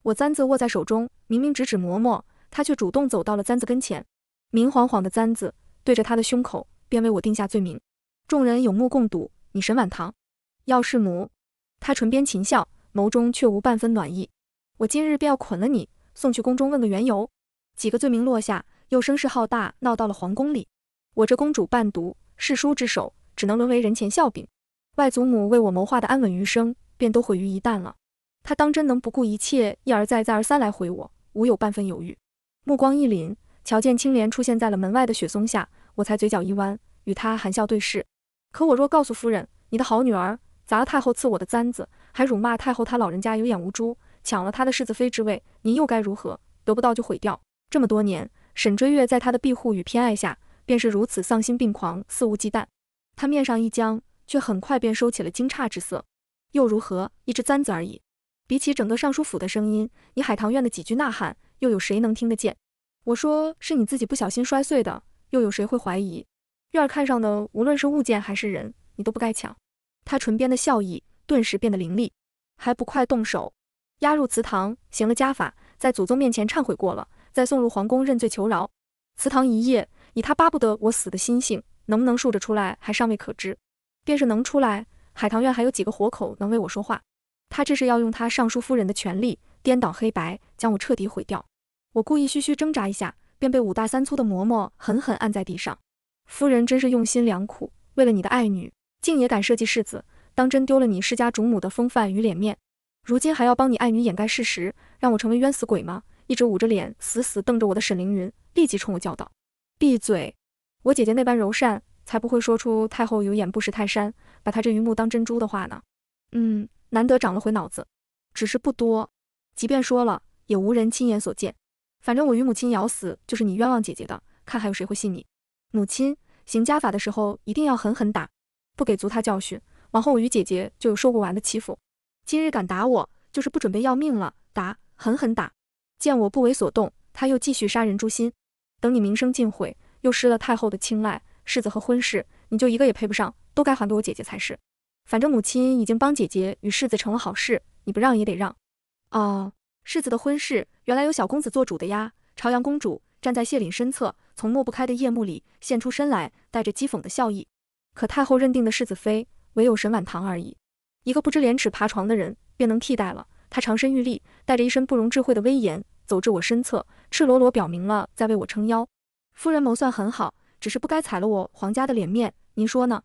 我簪子握在手中，明明指指嬷嬷，她却主动走到了簪子跟前，明晃晃的簪子对着她的胸口，便为我定下罪名。众人有目共睹，你沈婉堂，要是母，她唇边噙笑，眸中却无半分暖意。我今日便要捆了你，送去宫中问个缘由。几个罪名落下，又声势浩大，闹到了皇宫里。我这公主半读世书之手。只能沦为人前笑柄，外祖母为我谋划的安稳余生便都毁于一旦了。他当真能不顾一切，一而再再而三来毁我？无有半分犹豫，目光一凛，瞧见青莲出现在了门外的雪松下，我才嘴角一弯，与他含笑对视。可我若告诉夫人，你的好女儿砸了太后赐我的簪子，还辱骂太后她老人家有眼无珠，抢了她的世子妃之位，您又该如何？得不到就毁掉。这么多年，沈追月在他的庇护与偏爱下，便是如此丧心病狂、肆无忌惮。他面上一僵，却很快便收起了惊诧之色。又如何？一只簪子而已。比起整个尚书府的声音，你海棠院的几句呐喊，又有谁能听得见？我说是你自己不小心摔碎的，又有谁会怀疑？院儿看上的，无论是物件还是人，你都不该抢。他唇边的笑意顿时变得凌厉，还不快动手，押入祠堂，行了家法，在祖宗面前忏悔过了，再送入皇宫认罪求饶。祠堂一夜，以他巴不得我死的心性。能不能竖着出来还尚未可知，便是能出来，海棠院还有几个活口能为我说话？他这是要用他尚书夫人的权力颠倒黑白，将我彻底毁掉。我故意嘘嘘挣扎一下，便被五大三粗的嬷嬷狠狠按在地上。夫人真是用心良苦，为了你的爱女，竟也敢设计世子，当真丢了你世家主母的风范与脸面？如今还要帮你爱女掩盖事实，让我成为冤死鬼吗？一直捂着脸，死死瞪着我的沈凌云立即冲我叫道：“闭嘴！”我姐姐那般柔善，才不会说出太后有眼不识泰山，把她这榆木当珍珠的话呢。嗯，难得长了回脑子，只是不多。即便说了，也无人亲眼所见。反正我与母亲咬死，就是你冤枉姐姐的。看还有谁会信你？母亲行家法的时候，一定要狠狠打，不给足他教训，往后我与姐姐就有受不完的欺负。今日敢打我，就是不准备要命了。打，狠狠打！见我不为所动，他又继续杀人诛心。等你名声尽毁。又失了太后的青睐，世子和婚事，你就一个也配不上，都该还给我姐姐才是。反正母亲已经帮姐姐与世子成了好事，你不让也得让。哦，世子的婚事原来由小公子做主的呀。朝阳公主站在谢凛身侧，从抹不开的夜幕里现出身来，带着讥讽的笑意。可太后认定的世子妃，唯有沈婉棠而已。一个不知廉耻爬床的人，便能替代了？她长身玉立，带着一身不容置喙的威严，走至我身侧，赤裸裸表明了在为我撑腰。夫人谋算很好，只是不该踩了我皇家的脸面，您说呢？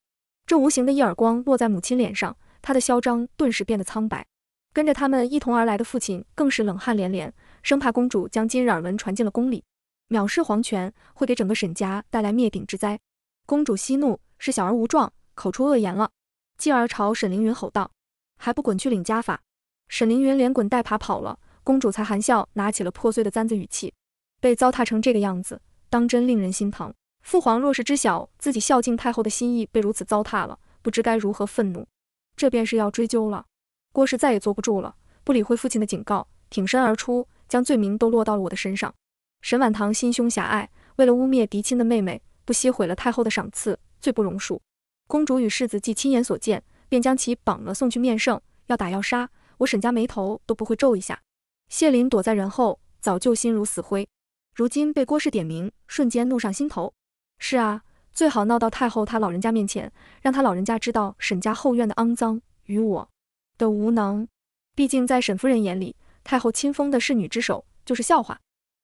这无形的一耳光落在母亲脸上，她的嚣张顿时变得苍白。跟着他们一同而来的父亲更是冷汗连连，生怕公主将今日耳闻传进了宫里，藐视皇权会给整个沈家带来灭顶之灾。公主息怒，是小儿无状，口出恶言了。继而朝沈凌云吼道：“还不滚去领家法！”沈凌云连滚带爬跑了，公主才含笑拿起了破碎的簪子，语气被糟蹋成这个样子。当真令人心疼。父皇若是知晓自己孝敬太后的心意被如此糟蹋了，不知该如何愤怒。这便是要追究了。郭氏再也坐不住了，不理会父亲的警告，挺身而出，将罪名都落到了我的身上。沈婉棠心胸狭隘，为了污蔑嫡亲的妹妹，不惜毁了太后的赏赐，罪不容恕。公主与世子既亲眼所见，便将其绑了送去面圣，要打要杀，我沈家眉头都不会皱一下。谢林躲在人后，早就心如死灰。如今被郭氏点名，瞬间怒上心头。是啊，最好闹到太后她老人家面前，让她老人家知道沈家后院的肮脏与我的无能。毕竟在沈夫人眼里，太后亲封的侍女之首就是笑话。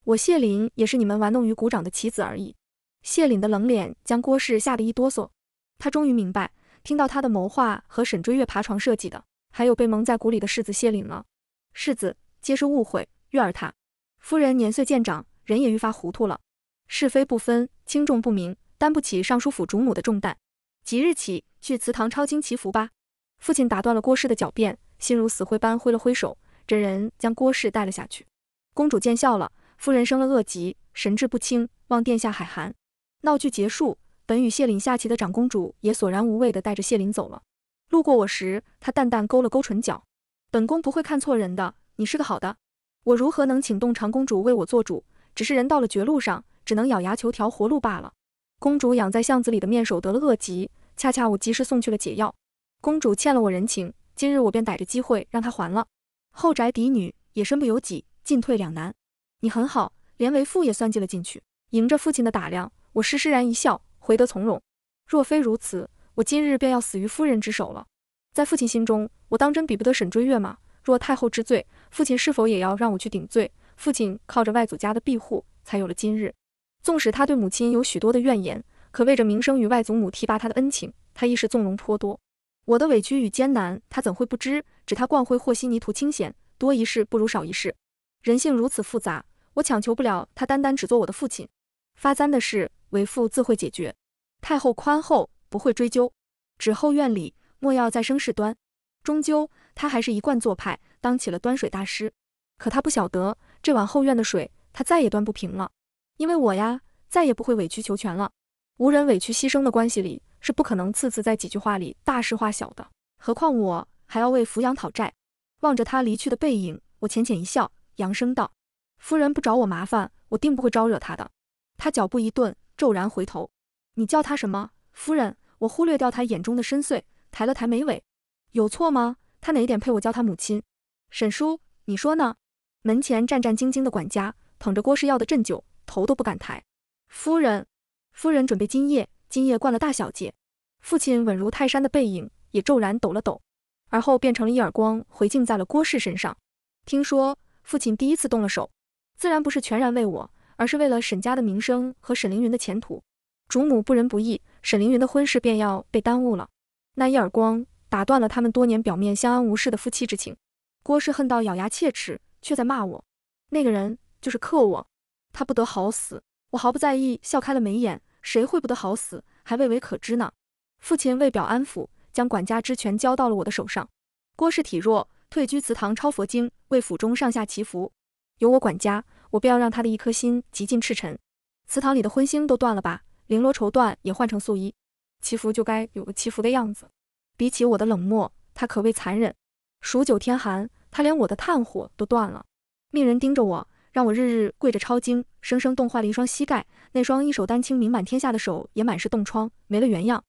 我谢琳也是你们玩弄于股掌的棋子而已。谢琳的冷脸将郭氏吓得一哆嗦，她终于明白，听到她的谋划和沈追月爬床设计的，还有被蒙在鼓里的世子谢凛了。世子，皆是误会。月儿她夫人年岁渐长。人也愈发糊涂了，是非不分，轻重不明，担不起尚书府主母的重担。即日起去祠堂抄经祈福吧。父亲打断了郭氏的狡辩，心如死灰般挥了挥手，这人将郭氏带了下去。公主见笑了，夫人生了恶疾，神志不清，望殿下海涵。闹剧结束，本与谢灵下棋的长公主也索然无味的带着谢灵走了。路过我时，她淡淡勾了勾唇角，本宫不会看错人的，你是个好的，我如何能请动长公主为我做主？只是人到了绝路上，只能咬牙求条活路罢了。公主养在巷子里的面首得了恶疾，恰恰我及时送去了解药。公主欠了我人情，今日我便逮着机会让她还了。后宅嫡女也身不由己，进退两难。你很好，连为父也算计了进去。迎着父亲的打量，我施施然一笑，回得从容。若非如此，我今日便要死于夫人之手了。在父亲心中，我当真比不得沈追月吗？若太后知罪，父亲是否也要让我去顶罪？父亲靠着外祖家的庇护，才有了今日。纵使他对母亲有许多的怨言，可为着名声与外祖母提拔他的恩情，他亦是纵容颇多。我的委屈与艰难，他怎会不知？指他惯会和稀泥图清闲，多一事不如少一事。人性如此复杂，我强求不了他单单只做我的父亲。发簪的事，为父自会解决。太后宽厚，不会追究。指后院里莫要再生事端。终究，他还是一贯做派，当起了端水大师。可他不晓得。这碗后院的水，他再也端不平了。因为我呀，再也不会委曲求全了。无人委屈牺牲的关系里，是不可能次次在几句话里大事化小的。何况我还要为抚阳讨债。望着他离去的背影，我浅浅一笑，扬声道：“夫人不找我麻烦，我定不会招惹他的。”他脚步一顿，骤然回头：“你叫他什么夫人？”我忽略掉他眼中的深邃，抬了抬眉尾：“有错吗？他哪一点配我叫他母亲？”沈叔，你说呢？门前战战兢兢的管家捧着郭氏要的鸩酒，头都不敢抬。夫人，夫人准备今夜，今夜灌了大小姐。父亲稳如泰山的背影也骤然抖了抖，而后变成了一耳光回敬在了郭氏身上。听说父亲第一次动了手，自然不是全然为我，而是为了沈家的名声和沈凌云的前途。主母不仁不义，沈凌云的婚事便要被耽误了。那一耳光打断了他们多年表面相安无事的夫妻之情。郭氏恨到咬牙切齿。却在骂我，那个人就是克我，他不得好死。我毫不在意，笑开了眉眼。谁会不得好死？还未为可知呢。父亲为表安抚，将管家之权交到了我的手上。郭氏体弱，退居祠堂抄佛经，为府中上下祈福。由我管家，我便要让他的一颗心极尽赤忱。祠堂里的荤腥都断了吧，绫罗绸缎也换成素衣。祈福就该有个祈福的样子。比起我的冷漠，他可谓残忍。数九天寒。他连我的炭火都断了，命人盯着我，让我日日跪着抄经，生生冻坏了一双膝盖。那双一手丹青名满天下的手也满是冻疮，没了原样。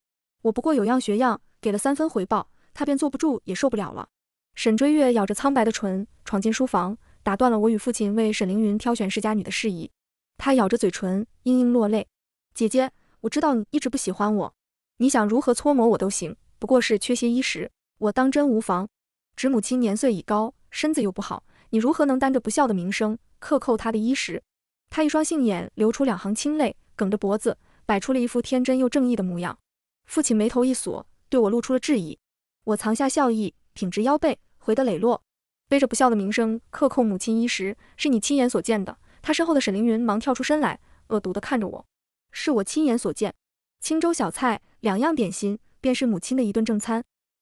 我不过有样学样，给了三分回报，他便坐不住也受不了了。沈追月咬着苍白的唇，闯进书房，打断了我与父亲为沈凌云挑选世家女的事宜。他咬着嘴唇，嘤嘤落泪。姐姐，我知道你一直不喜欢我，你想如何搓磨我都行，不过是缺些衣食，我当真无妨。指母亲年岁已高，身子又不好，你如何能担着不孝的名声克扣她的衣食？他一双杏眼流出两行清泪，梗着脖子，摆出了一副天真又正义的模样。父亲眉头一锁，对我露出了质疑。我藏下笑意，挺直腰背，回得磊落。背着不孝的名声克扣母亲衣食，是你亲眼所见的。他身后的沈凌云忙跳出身来，恶毒地看着我。是我亲眼所见，青粥小菜两样点心，便是母亲的一顿正餐。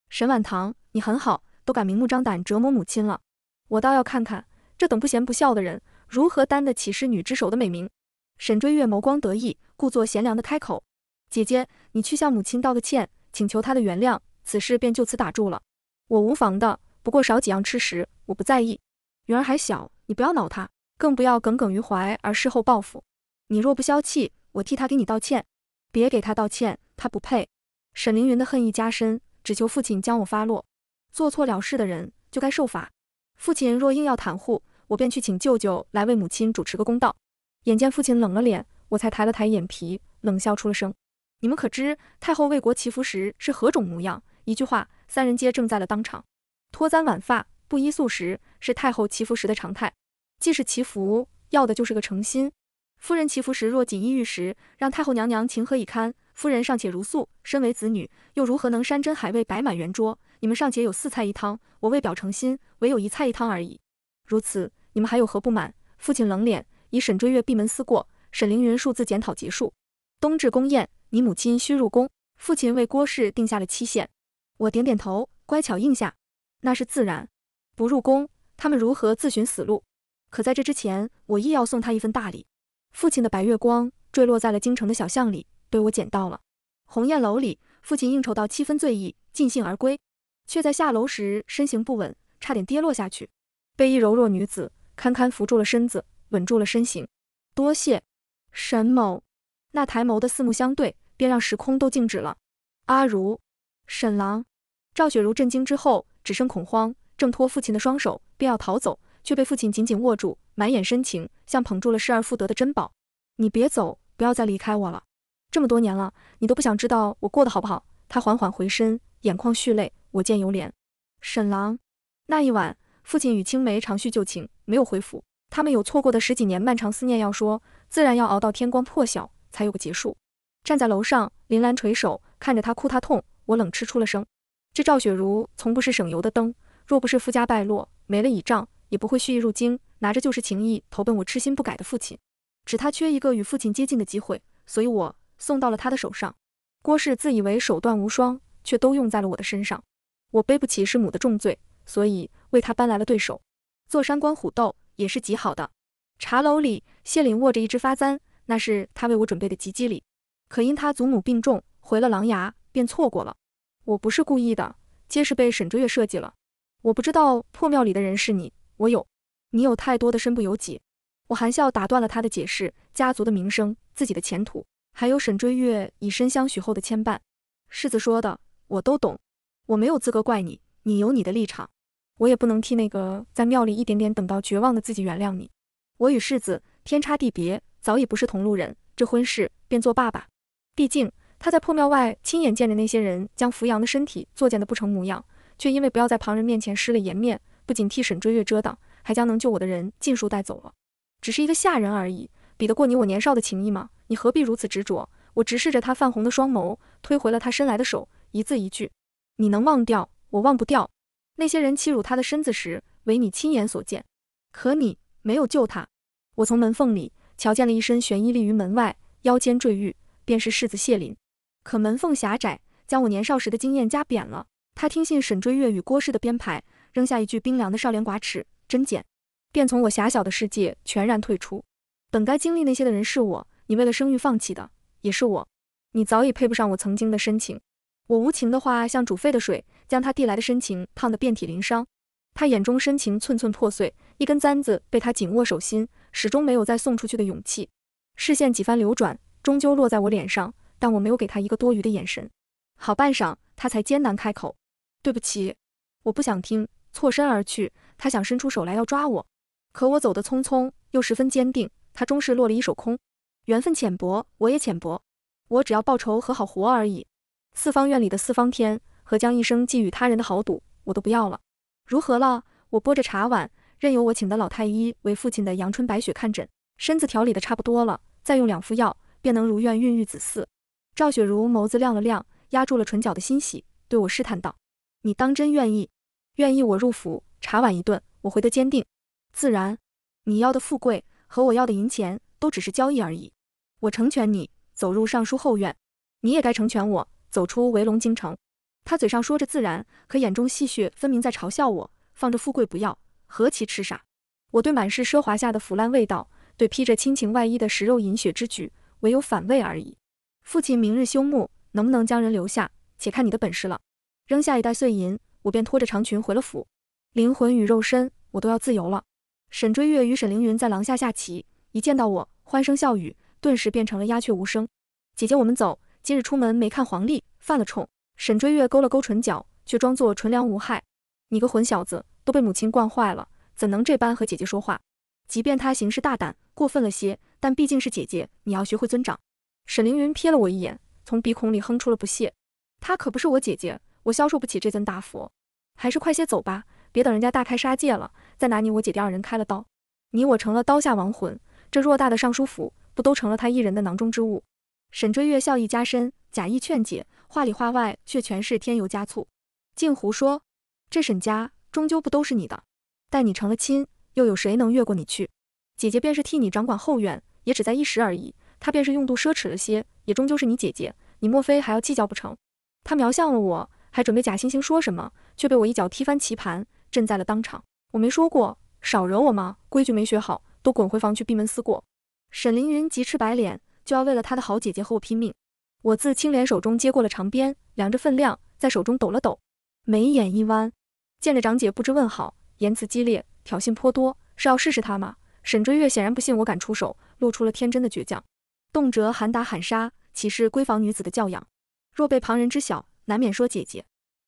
沈晚棠，你很好。都敢明目张胆折磨母亲了，我倒要看看这等不贤不孝的人如何担得起侍女之首的美名。沈追月眸光得意，故作贤良的开口：“姐姐，你去向母亲道个歉，请求她的原谅，此事便就此打住了。我无妨的，不过少几样吃食，我不在意。云儿还小，你不要恼她，更不要耿耿于怀而事后报复。你若不消气，我替她给你道歉。别给她道歉，她不配。”沈凌云的恨意加深，只求父亲将我发落。做错了事的人就该受罚。父亲若硬要袒护，我便去请舅舅来为母亲主持个公道。眼见父亲冷了脸，我才抬了抬眼皮，冷笑出了声。你们可知太后为国祈福时是何种模样？一句话，三人皆怔在了当场。脱簪挽发，不衣素食，是太后祈福时的常态。既是祈福，要的就是个诚心。夫人祈福时若锦衣玉食，让太后娘娘情何以堪？夫人尚且如素，身为子女又如何能山珍海味摆满圆桌？你们尚且有四菜一汤，我为表诚心，唯有一菜一汤而已。如此，你们还有何不满？父亲冷脸，以沈追月闭门思过。沈凌云数字检讨结束。冬至宫宴，你母亲需入宫，父亲为郭氏定下了期限。我点点头，乖巧应下。那是自然，不入宫，他们如何自寻死路？可在这之前，我亦要送他一份大礼。父亲的白月光坠落在了京城的小巷里。被我捡到了。鸿雁楼里，父亲应酬到七分醉意，尽兴而归，却在下楼时身形不稳，差点跌落下去，被一柔弱女子堪堪扶住了身子，稳住了身形。多谢沈某。那抬眸的四目相对，便让时空都静止了。阿如，沈郎。赵雪如震惊之后，只剩恐慌，挣脱父亲的双手，便要逃走，却被父亲紧紧握住，满眼深情，像捧住了失而复得的珍宝。你别走，不要再离开我了。这么多年了，你都不想知道我过得好不好？他缓缓回身，眼眶蓄泪，我见犹怜。沈郎那一晚，父亲与青梅长叙旧情，没有回府。他们有错过的十几年漫长思念要说，自然要熬到天光破晓才有个结束。站在楼上，林兰垂首看着他哭，他痛。我冷嗤出了声。这赵雪如从不是省油的灯，若不是夫家败落，没了倚仗，也不会蓄意入京，拿着旧时情谊投奔我痴心不改的父亲。只他缺一个与父亲接近的机会，所以我。送到了他的手上。郭氏自以为手段无双，却都用在了我的身上。我背不起师母的重罪，所以为他搬来了对手。坐山观虎斗也是极好的。茶楼里，谢凛握着一只发簪，那是他为我准备的吉笄礼，可因他祖母病重，回了狼牙，便错过了。我不是故意的，皆是被沈追月设计了。我不知道破庙里的人是你，我有你有太多的身不由己。我含笑打断了他的解释，家族的名声，自己的前途。还有沈追月以身相许后的牵绊，世子说的我都懂。我没有资格怪你，你有你的立场，我也不能替那个在庙里一点点等到绝望的自己原谅你。我与世子天差地别，早已不是同路人，这婚事便作罢吧。毕竟他在破庙外亲眼见着那些人将扶阳的身体作践得不成模样，却因为不要在旁人面前失了颜面，不仅替沈追月遮挡，还将能救我的人尽数带走了。只是一个下人而已。比得过你我年少的情谊吗？你何必如此执着？我直视着他泛红的双眸，推回了他伸来的手，一字一句：“你能忘掉？我忘不掉。那些人欺辱他的身子时，唯你亲眼所见。可你没有救他。”我从门缝里瞧见了一身玄衣立于门外，腰间坠玉，便是世子谢林。可门缝狭窄，将我年少时的经验加扁了。他听信沈追月与郭氏的编排，扔下一句冰凉的少年寡齿真简，便从我狭小的世界全然退出。本该经历那些的人是我，你为了生育放弃的也是我，你早已配不上我曾经的深情。我无情的话像煮沸的水，将他递来的深情烫得遍体鳞伤。他眼中深情寸寸破碎，一根簪子被他紧握手心，始终没有再送出去的勇气。视线几番流转，终究落在我脸上，但我没有给他一个多余的眼神。好半晌，他才艰难开口：“对不起，我不想听。”错身而去，他想伸出手来要抓我，可我走得匆匆，又十分坚定。他终是落了一手空，缘分浅薄，我也浅薄，我只要报仇和好活而已。四方院里的四方天和江一生寄予他人的好赌，我都不要了。如何了？我拨着茶碗，任由我请的老太医为父亲的阳春白雪看诊，身子调理的差不多了，再用两副药，便能如愿孕育子嗣。赵雪如眸子亮了亮，压住了唇角的欣喜，对我试探道：“你当真愿意？愿意我入府？茶碗一顿。”我回得坚定：“自然，你要的富贵。”和我要的银钱都只是交易而已，我成全你走入尚书后院，你也该成全我走出围龙京城。他嘴上说着自然，可眼中戏谑分明在嘲笑我，放着富贵不要，何其痴傻！我对满是奢华下的腐烂味道，对披着亲情外衣的食肉饮血之举，唯有反胃而已。父亲明日休沐，能不能将人留下，且看你的本事了。扔下一袋碎银，我便拖着长裙回了府。灵魂与肉身，我都要自由了。沈追月与沈凌云在廊下下棋，一见到我，欢声笑语，顿时变成了鸦雀无声。姐姐，我们走。今日出门没看黄历，犯了冲。沈追月勾了勾唇角，却装作纯良无害。你个混小子，都被母亲惯坏了，怎能这般和姐姐说话？即便她行事大胆，过分了些，但毕竟是姐姐，你要学会尊长。沈凌云瞥了我一眼，从鼻孔里哼出了不屑。她可不是我姐姐，我消受不起这尊大佛。还是快些走吧。别等人家大开杀戒了，再拿你我姐弟二人开了刀，你我成了刀下亡魂，这偌大的尚书府不都成了他一人的囊中之物？沈追月笑意加深，假意劝解，话里话外却全是添油加醋，净胡说。这沈家终究不都是你的，待你成了亲，又有谁能越过你去？姐姐便是替你掌管后院，也只在一时而已。她便是用度奢侈了些，也终究是你姐姐。你莫非还要计较不成？他瞄向了我，还准备假惺惺说什么，却被我一脚踢翻棋盘。震在了当场。我没说过少惹我吗？规矩没学好，都滚回房去闭门思过。沈凌云急赤白脸，就要为了他的好姐姐和我拼命。我自青莲手中接过了长鞭，量着分量，在手中抖了抖，眉眼一弯，见着长姐不知问好，言辞激烈，挑衅颇多，是要试试她吗？沈追月显然不信我敢出手，露出了天真的倔强，动辄喊打喊杀，岂是闺房女子的教养？若被旁人知晓，难免说姐姐。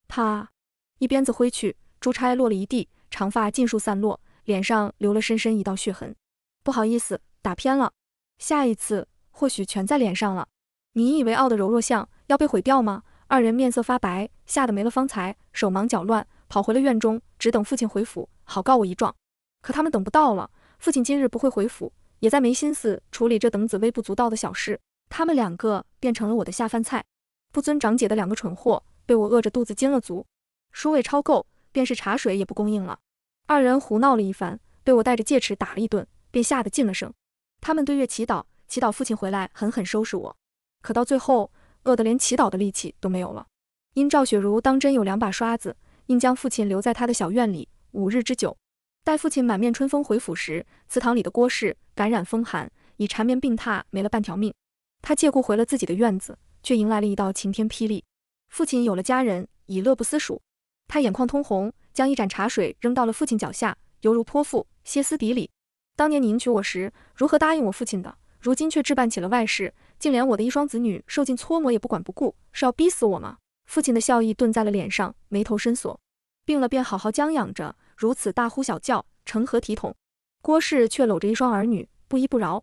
啪！一鞭子挥去。珠钗落了一地，长发尽数散落，脸上留了深深一道血痕。不好意思，打偏了，下一次或许全在脸上了。你以为傲的柔弱像要被毁掉吗？二人面色发白，吓得没了方才手忙脚乱，跑回了院中，只等父亲回府，好告我一状。可他们等不到了，父亲今日不会回府，也在没心思处理这等子微不足道的小事。他们两个变成了我的下饭菜，不尊长姐的两个蠢货，被我饿着肚子惊了足，书味超够。便是茶水也不供应了。二人胡闹了一番，被我带着戒尺打了一顿，便吓得噤了声。他们对月祈祷，祈祷父亲回来狠狠收拾我。可到最后，饿得连祈祷的力气都没有了。因赵雪茹当真有两把刷子，硬将父亲留在他的小院里五日之久。待父亲满面春风回府时，祠堂里的郭氏感染风寒，已缠绵病榻没了半条命。他借故回了自己的院子，却迎来了一道晴天霹雳：父亲有了家人，已乐不思蜀。他眼眶通红，将一盏茶水扔到了父亲脚下，犹如泼妇，歇斯底里。当年你迎娶我时，如何答应我父亲的？如今却置办起了外事，竟连我的一双子女受尽磋磨也不管不顾，是要逼死我吗？父亲的笑意顿在了脸上，眉头深锁。病了便好好将养着，如此大呼小叫，成何体统？郭氏却搂着一双儿女，不依不饶。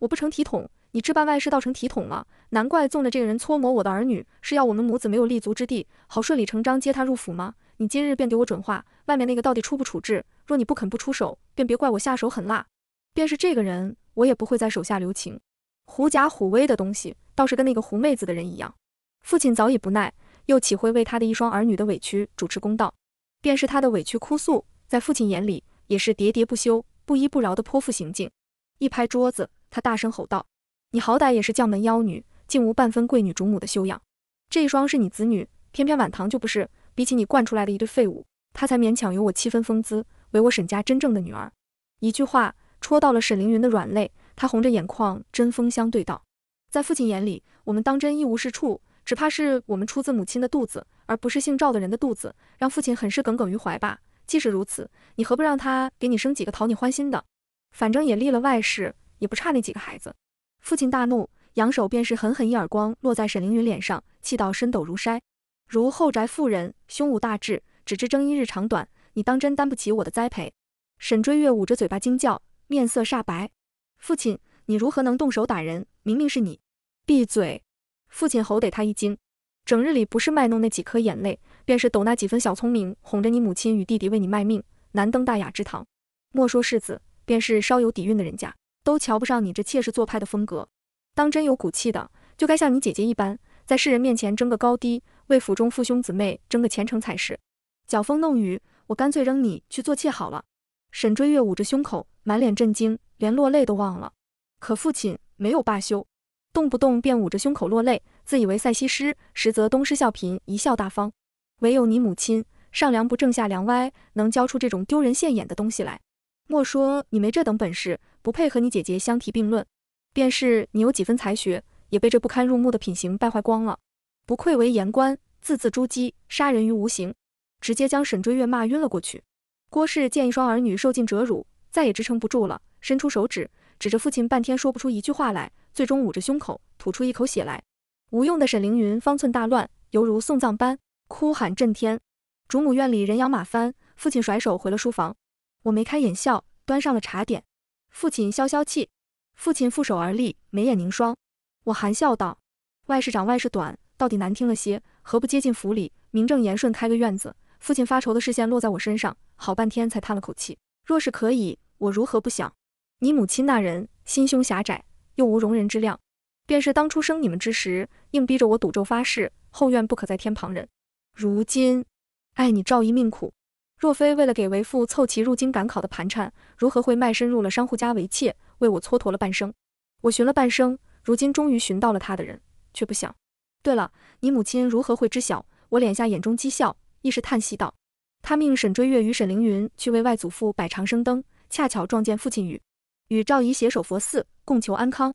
我不成体统，你置办外事倒成体统了。难怪纵着这个人搓磨我的儿女，是要我们母子没有立足之地，好顺理成章接他入府吗？你今日便给我准话，外面那个到底处不处置？若你不肯不出手，便别怪我下手狠辣。便是这个人，我也不会再手下留情。狐假虎威的东西，倒是跟那个狐妹子的人一样。父亲早已不耐，又岂会为他的一双儿女的委屈主持公道？便是他的委屈哭诉，在父亲眼里也是喋喋不休、不依不饶的泼妇行径。一拍桌子，他大声吼道：“你好歹也是将门妖女，竟无半分贵女主母的修养！这一双是你子女，偏偏晚唐就不是。”比起你惯出来的一对废物，她才勉强有我七分风姿，为我沈家真正的女儿。一句话戳到了沈凌云的软肋，他红着眼眶，针锋相对道：“在父亲眼里，我们当真一无是处，只怕是我们出自母亲的肚子，而不是姓赵的人的肚子，让父亲很是耿耿于怀吧？即使如此，你何不让他给你生几个讨你欢心的？反正也立了外室，也不差那几个孩子。”父亲大怒，扬手便是狠狠一耳光落在沈凌云脸上，气到身抖如筛。如后宅妇人，胸无大志，只知争一日长短。你当真担不起我的栽培？沈追月捂着嘴巴惊叫，面色煞白。父亲，你如何能动手打人？明明是你！闭嘴！父亲吼得他一惊，整日里不是卖弄那几颗眼泪，便是抖那几分小聪明，哄着你母亲与弟弟为你卖命，难登大雅之堂。莫说世子，便是稍有底蕴的人家，都瞧不上你这妾室做派的风格。当真有骨气的，就该像你姐姐一般。在世人面前争个高低，为府中父兄姊妹争个前程才是。搅风弄雨，我干脆扔你去做妾好了。沈追月捂着胸口，满脸震惊，连落泪都忘了。可父亲没有罢休，动不动便捂着胸口落泪，自以为赛西施，实则东施效颦，贻笑大方。唯有你母亲，上梁不正下梁歪，能教出这种丢人现眼的东西来。莫说你没这等本事，不配和你姐姐相提并论；便是你有几分才学。也被这不堪入目的品行败坏光了，不愧为言官，字字珠玑，杀人于无形，直接将沈追月骂晕了过去。郭氏见一双儿女受尽折辱，再也支撑不住了，伸出手指指着父亲，半天说不出一句话来，最终捂着胸口吐出一口血来。无用的沈凌云方寸大乱，犹如送葬般哭喊震天。主母院里人仰马翻，父亲甩手回了书房。我眉开眼笑，端上了茶点。父亲消消气。父亲负手而立，眉眼凝霜。我含笑道：“外事长，外事短，到底难听了些，何不接进府里，名正言顺开个院子？”父亲发愁的视线落在我身上，好半天才叹了口气：“若是可以，我如何不想？你母亲那人心胸狭窄，又无容人之量，便是当初生你们之时，硬逼着我赌咒发誓，后院不可再添旁人。如今，爱你赵姨命苦，若非为了给为父凑齐入京赶考的盘缠，如何会卖身入了商户家为妾，为我蹉跎了半生？我寻了半生。”如今终于寻到了他的人，却不想。对了，你母亲如何会知晓？我敛下眼中讥笑，一时叹息道：“他命沈追月与沈凌云去为外祖父摆长生灯，恰巧撞见父亲与与赵姨携手佛寺，共求安康。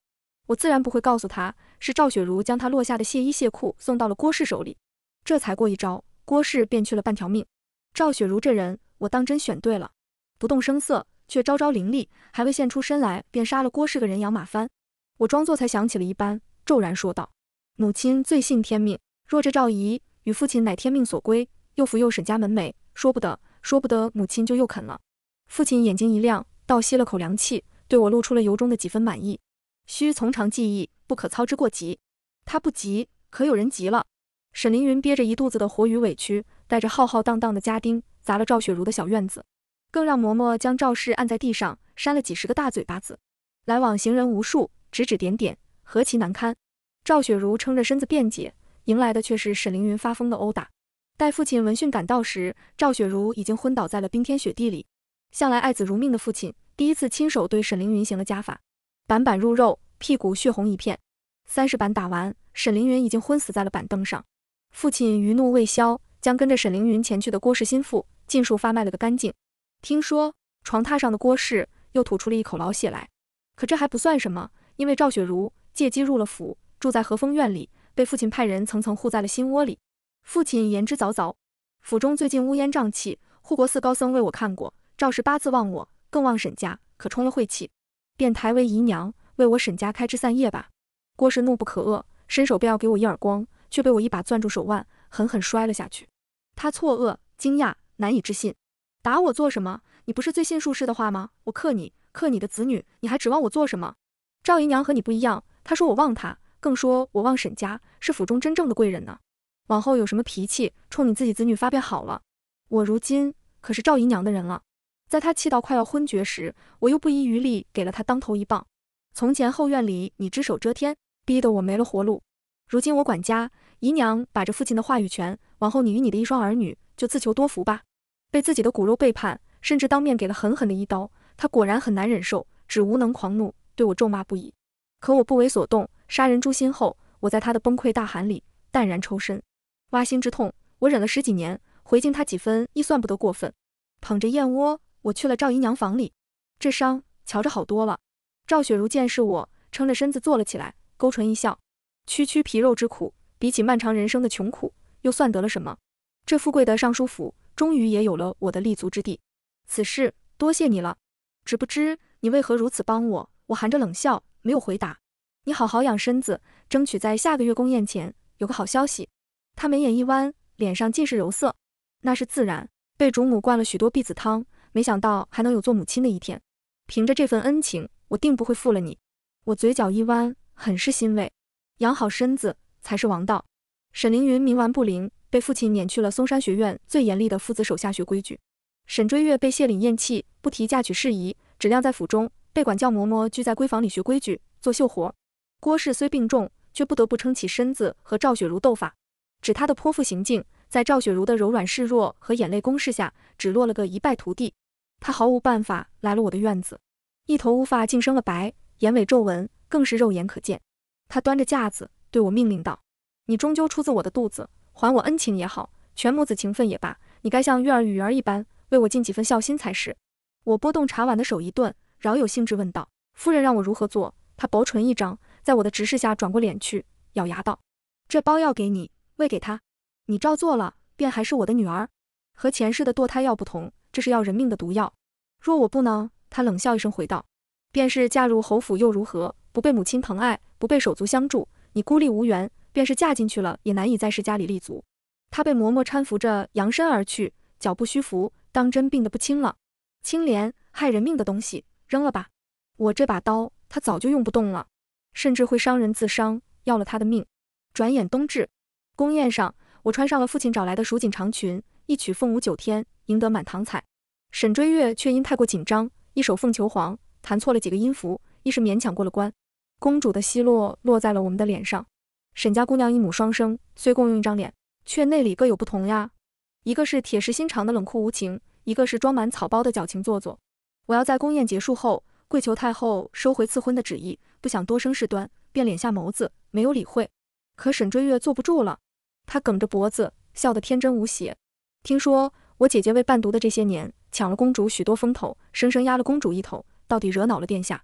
我自然不会告诉他，是赵雪如将他落下的谢衣谢裤送到了郭氏手里。这才过一招，郭氏便去了半条命。赵雪如这人，我当真选对了。不动声色，却招招凌厉，还未现出身来，便杀了郭氏个人仰马翻。”我装作才想起了一般，骤然说道：“母亲最信天命，若这赵姨与父亲乃天命所归，又福又沈家门楣，说不得，说不得，母亲就又肯了。”父亲眼睛一亮，倒吸了口凉气，对我露出了由衷的几分满意。需从长计议，不可操之过急。他不急，可有人急了。沈凌云憋着一肚子的火与委屈，带着浩浩荡荡的家丁砸了赵雪如的小院子，更让嬷嬷将赵氏按在地上扇了几十个大嘴巴子。来往行人无数。指指点点，何其难堪！赵雪如撑着身子辩解，迎来的却是沈凌云发疯的殴打。待父亲闻讯赶到时，赵雪如已经昏倒在了冰天雪地里。向来爱子如命的父亲，第一次亲手对沈凌云行了家法，板板入肉，屁股血红一片。三十板打完，沈凌云已经昏死在了板凳上。父亲余怒未消，将跟着沈凌云前去的郭氏心腹尽数发卖了个干净。听说床榻上的郭氏又吐出了一口老血来，可这还不算什么。因为赵雪如借机入了府，住在和风院里，被父亲派人层层护在了心窝里。父亲言之凿凿，府中最近乌烟瘴气，护国寺高僧为我看过，赵氏八字旺我，更旺沈家，可冲了晦气，便抬为姨娘，为我沈家开枝散叶吧。郭氏怒不可遏，伸手便要给我一耳光，却被我一把攥住手腕，狠狠摔了下去。他错愕、惊讶、难以置信，打我做什么？你不是最信术士的话吗？我克你，克你的子女，你还指望我做什么？赵姨娘和你不一样，她说我忘她，更说我忘沈家，是府中真正的贵人呢。往后有什么脾气，冲你自己子女发便好了。我如今可是赵姨娘的人了。在她气到快要昏厥时，我又不遗余力给了她当头一棒。从前后院里，你只手遮天，逼得我没了活路。如今我管家姨娘，把着父亲的话语权。往后你与你的一双儿女，就自求多福吧。被自己的骨肉背叛，甚至当面给了狠狠的一刀，她果然很难忍受，只无能狂怒。对我咒骂不已，可我不为所动。杀人诛心后，我在他的崩溃大喊里淡然抽身。挖心之痛，我忍了十几年，回敬他几分亦算不得过分。捧着燕窝，我去了赵姨娘房里。这伤瞧着好多了。赵雪如见是我，撑着身子坐了起来，勾唇一笑。区区皮肉之苦，比起漫长人生的穷苦，又算得了什么？这富贵的尚书府，终于也有了我的立足之地。此事多谢你了，只不知你为何如此帮我。我含着冷笑，没有回答。你好好养身子，争取在下个月宫宴前有个好消息。他眉眼一弯，脸上尽是柔色。那是自然，被主母灌了许多避子汤，没想到还能有做母亲的一天。凭着这份恩情，我定不会负了你。我嘴角一弯，很是欣慰。养好身子才是王道。沈凌云冥顽不灵，被父亲撵去了嵩山学院最严厉的夫子手下学规矩。沈追月被谢凛厌弃，不提嫁娶事宜，只晾在府中。被管教嬷嬷拘在闺房里学规矩、做绣活。郭氏虽病重，却不得不撑起身子和赵雪如斗法，指她的泼妇行径，在赵雪如的柔软示弱和眼泪攻势下，只落了个一败涂地。她毫无办法，来了我的院子，一头乌发竟生了白，眼尾皱纹更是肉眼可见。她端着架子对我命令道：“你终究出自我的肚子，还我恩情也好，全母子情分也罢，你该像月儿、雨儿一般，为我尽几分孝心才是。”我拨动茶碗的手一顿。饶有兴致问道：“夫人让我如何做？”他薄唇一张，在我的直视下转过脸去，咬牙道：“这包药给你，喂给她。你照做了，便还是我的女儿。和前世的堕胎药不同，这是要人命的毒药。若我不能……”他冷笑一声回道：“便是嫁入侯府又如何？不被母亲疼爱，不被手足相助，你孤立无援。便是嫁进去了，也难以在世家里立足。”他被嬷嬷搀扶着扬身而去，脚步虚浮，当真病得不轻了。青莲，害人命的东西！扔了吧，我这把刀他早就用不动了，甚至会伤人自伤，要了他的命。转眼冬至，宫宴上，我穿上了父亲找来的蜀锦长裙，一曲凤舞九天，赢得满堂彩。沈追月却因太过紧张，一首凤求凰弹错了几个音符，亦是勉强过了关。公主的奚落落在了我们的脸上。沈家姑娘一母双生，虽共用一张脸，却内里各有不同呀。一个是铁石心肠的冷酷无情，一个是装满草包的矫情做作。我要在宫宴结束后跪求太后收回赐婚的旨意，不想多生事端，便敛下眸子，没有理会。可沈追月坐不住了，他梗着脖子，笑得天真无邪。听说我姐姐为伴读的这些年抢了公主许多风头，生生压了公主一头，到底惹恼了殿下。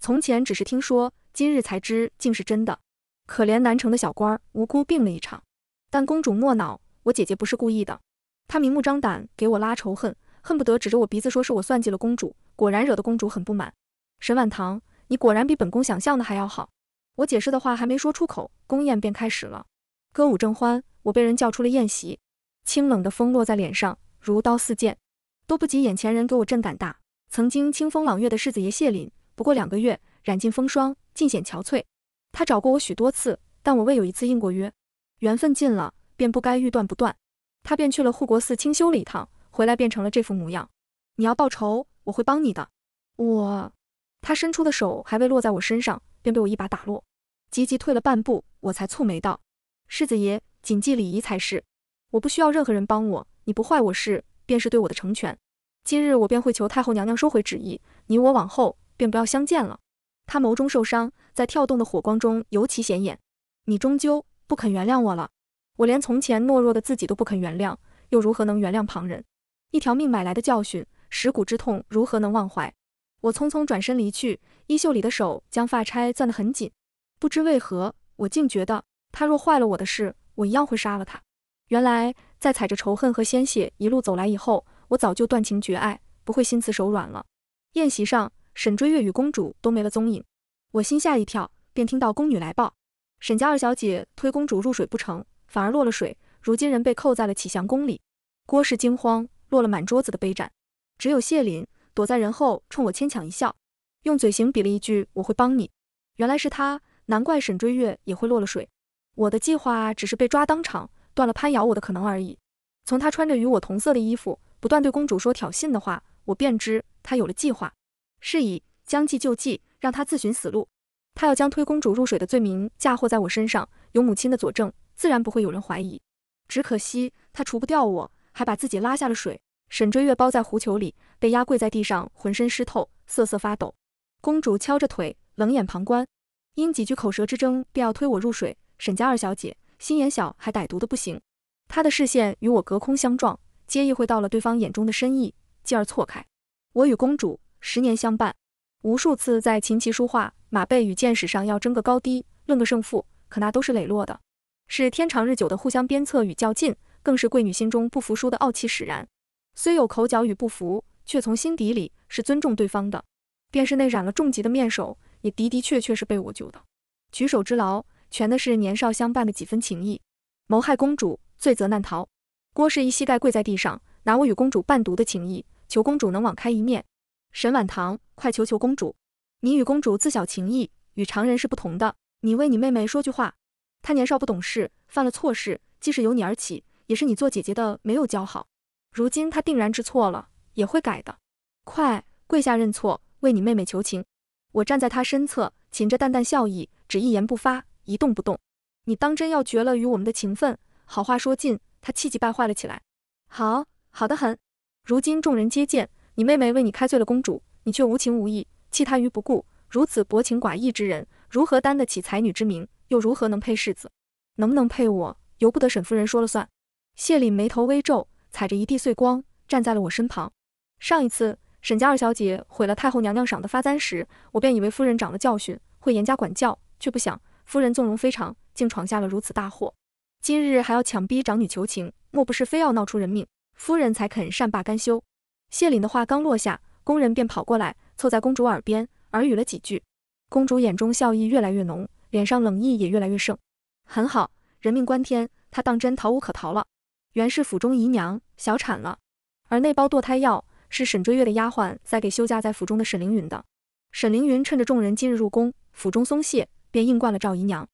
从前只是听说，今日才知竟是真的。可怜南城的小官儿无辜病了一场，但公主莫恼，我姐姐不是故意的。她明目张胆给我拉仇恨，恨不得指着我鼻子说是我算计了公主。果然惹得公主很不满。沈婉棠，你果然比本宫想象的还要好。我解释的话还没说出口，宫宴便开始了，歌舞正欢。我被人叫出了宴席，清冷的风落在脸上，如刀似剑，都不及眼前人给我震感大。曾经清风朗月的世子爷谢凛，不过两个月，染尽风霜，尽显憔悴。他找过我许多次，但我未有一次应过约。缘分尽了，便不该欲断不断。他便去了护国寺清修了一趟，回来变成了这副模样。你要报仇？我会帮你的，我。他伸出的手还未落在我身上，便被我一把打落，急急退了半步，我才蹙眉道：“世子爷，谨记礼仪才是。我不需要任何人帮我，你不坏我事，便是对我的成全。今日我便会求太后娘娘收回旨意，你我往后便不要相见了。”他眸中受伤，在跳动的火光中尤其显眼。你终究不肯原谅我了，我连从前懦弱的自己都不肯原谅，又如何能原谅旁人？一条命买来的教训。蚀骨之痛如何能忘怀？我匆匆转身离去，衣袖里的手将发钗攥得很紧。不知为何，我竟觉得他若坏了我的事，我一样会杀了他。原来在踩着仇恨和鲜血一路走来以后，我早就断情绝爱，不会心慈手软了。宴席上，沈追月与公主都没了踪影，我心吓一跳，便听到宫女来报：沈家二小姐推公主入水不成，反而落了水，如今人被扣在了启祥宫里。郭氏惊慌，落了满桌子的杯盏。只有谢琳躲在人后，冲我牵强一笑，用嘴型比了一句“我会帮你”。原来是他，难怪沈追月也会落了水。我的计划只是被抓当场，断了潘咬我的可能而已。从他穿着与我同色的衣服，不断对公主说挑衅的话，我便知他有了计划。是以将计就计，让他自寻死路。他要将推公主入水的罪名嫁祸在我身上，有母亲的佐证，自然不会有人怀疑。只可惜他除不掉我，还把自己拉下了水。沈追月包在狐裘里，被压跪在地上，浑身湿透，瑟瑟发抖。公主敲着腿，冷眼旁观，因几句口舌之争，便要推我入水。沈家二小姐心眼小，还歹毒的不行。她的视线与我隔空相撞，皆意会到了对方眼中的深意，继而错开。我与公主十年相伴，无数次在琴棋书画、马背与剑矢上要争个高低，论个胜负，可那都是磊落的，是天长日久的互相鞭策与较劲，更是贵女心中不服输的傲气使然。虽有口角与不服，却从心底里是尊重对方的。便是那染了重疾的面首，也的的确确是被我救的，举手之劳，全的是年少相伴的几分情谊。谋害公主，罪责难逃。郭氏一膝盖跪在地上，拿我与公主伴读的情谊，求公主能网开一面。沈婉棠，快求求公主，你与公主自小情谊与常人是不同的，你为你妹妹说句话。她年少不懂事，犯了错事，既是由你而起，也是你做姐姐的没有教好。如今他定然知错了，也会改的。快跪下认错，为你妹妹求情。我站在他身侧，噙着淡淡笑意，只一言不发，一动不动。你当真要绝了与我们的情分？好话说尽，他气急败坏了起来。好，好的很。如今众人皆见你妹妹为你开罪了公主，你却无情无义，弃她于不顾。如此薄情寡义之人，如何担得起才女之名？又如何能配世子？能不能配我，由不得沈夫人说了算。谢礼眉头微皱。踩着一地碎光，站在了我身旁。上一次沈家二小姐毁了太后娘娘赏的发簪时，我便以为夫人长了教训，会严加管教，却不想夫人纵容非常，竟闯下了如此大祸。今日还要强逼长女求情，莫不是非要闹出人命，夫人才肯善罢甘休？谢凛的话刚落下，宫人便跑过来，凑在公主耳边耳语了几句。公主眼中笑意越来越浓，脸上冷意也越来越盛。很好，人命关天，她当真逃无可逃了。原是府中姨娘小产了，而那包堕胎药是沈追月的丫鬟塞给休假在府中的沈凌云的。沈凌云趁着众人今日入宫，府中松懈，便硬灌了赵姨娘。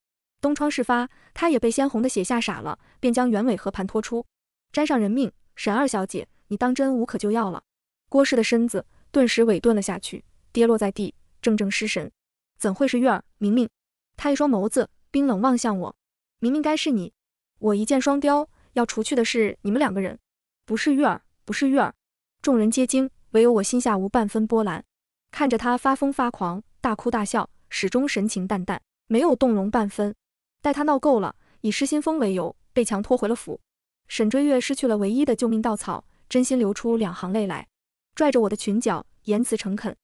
东窗事发，她也被鲜红的血吓傻了，便将原委和盘托出。沾上人命，沈二小姐，你当真无可救药了。郭氏的身子顿时萎顿了下去，跌落在地，怔怔失神。怎会是月儿？明明，他一双眸子冰冷望向我。明明该是你，我一箭双雕。要除去的是你们两个人，不是月儿，不是月儿。众人皆惊，唯有我心下无半分波澜，看着他发疯发狂，大哭大笑，始终神情淡淡，没有动容半分。待他闹够了，以失心疯为由，被强拖回了府。沈追月失去了唯一的救命稻草，真心流出两行泪来，拽着我的裙角，言辞诚恳：“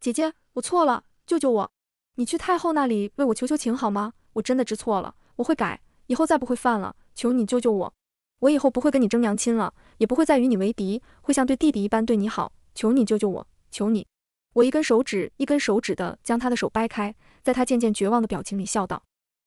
姐姐，我错了，救救我！你去太后那里为我求求情好吗？我真的知错了，我会改，以后再不会犯了。求你救救我！”我以后不会跟你争娘亲了，也不会再与你为敌，会像对弟弟一般对你好。求你救救我，求你！我一根手指一根手指的将他的手掰开，在他渐渐绝望的表情里笑道：“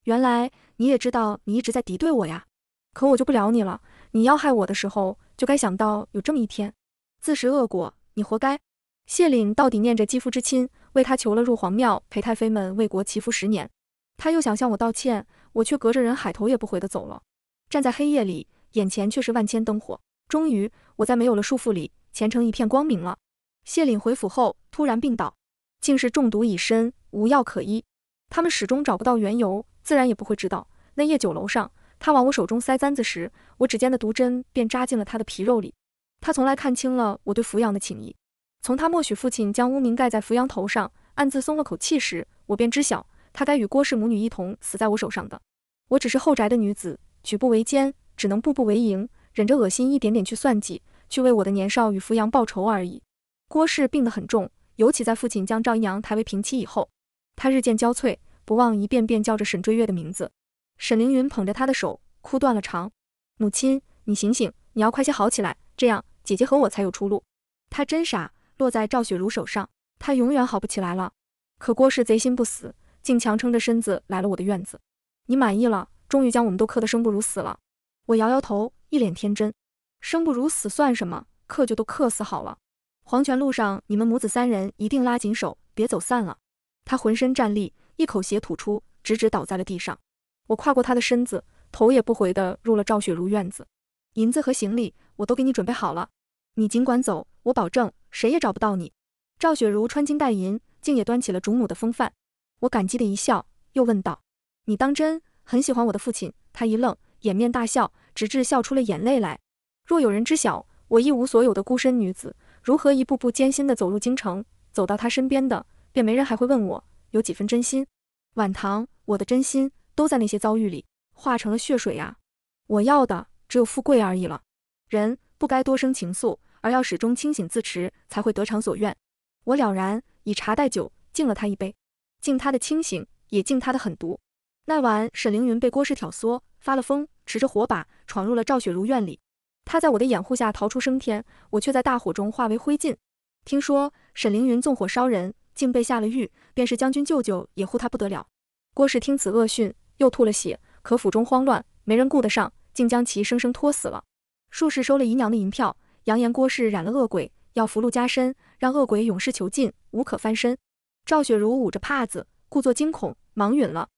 原来你也知道你一直在敌对我呀！可我就不聊你了。你要害我的时候，就该想到有这么一天，自食恶果，你活该。”谢岭到底念着肌肤之亲，为他求了入皇庙陪太妃们为国祈福十年。他又想向我道歉，我却隔着人海头也不回的走了，站在黑夜里。眼前却是万千灯火。终于，我在没有了束缚里，前程一片光明了。谢岭回府后突然病倒，竟是中毒已深，无药可医。他们始终找不到缘由，自然也不会知道那夜酒楼上，他往我手中塞簪子时，我指尖的毒针便扎进了他的皮肉里。他从来看清了我对扶阳的情谊，从他默许父亲将污名盖在扶阳头上，暗自松了口气时，我便知晓他该与郭氏母女一同死在我手上的。我只是后宅的女子，举步维艰。只能步步为营，忍着恶心一点点去算计，去为我的年少与扶阳报仇而已。郭氏病得很重，尤其在父亲将赵姨娘抬为平妻以后，她日渐憔悴，不忘一遍遍叫着沈追月的名字。沈凌云捧着她的手，哭断了肠。母亲，你醒醒，你要快些好起来，这样姐姐和我才有出路。她真傻，落在赵雪如手上，她永远好不起来了。可郭氏贼心不死，竟强撑着身子来了我的院子。你满意了，终于将我们都磕得生不如死了。我摇摇头，一脸天真，生不如死算什么，克就都克死好了。黄泉路上，你们母子三人一定拉紧手，别走散了。他浑身站立，一口血吐出，直直倒在了地上。我跨过他的身子，头也不回的入了赵雪如院子。银子和行李我都给你准备好了，你尽管走，我保证谁也找不到你。赵雪如穿金戴银，竟也端起了主母的风范。我感激的一笑，又问道，你当真很喜欢我的父亲？他一愣。掩面大笑，直至笑出了眼泪来。若有人知晓我一无所有的孤身女子如何一步步艰辛地走入京城，走到他身边的，便没人还会问我有几分真心。晚唐，我的真心都在那些遭遇里化成了血水呀。我要的只有富贵而已了。人不该多生情愫，而要始终清醒自持，才会得偿所愿。我了然，以茶代酒，敬了他一杯，敬他的清醒，也敬他的狠毒。那晚，沈凌云被郭氏挑唆发了疯，持着火把闯入了赵雪如院里。他在我的掩护下逃出升天，我却在大火中化为灰烬。听说沈凌云纵火烧人，竟被下了狱，便是将军舅舅也护他不得了。郭氏听此恶讯，又吐了血，可府中慌乱，没人顾得上，竟将其生生拖死了。术士收了姨娘的银票，扬言郭氏染了恶鬼，要福禄加身，让恶鬼永世囚禁，无可翻身。赵雪如捂着帕子，故作惊恐，忙允了。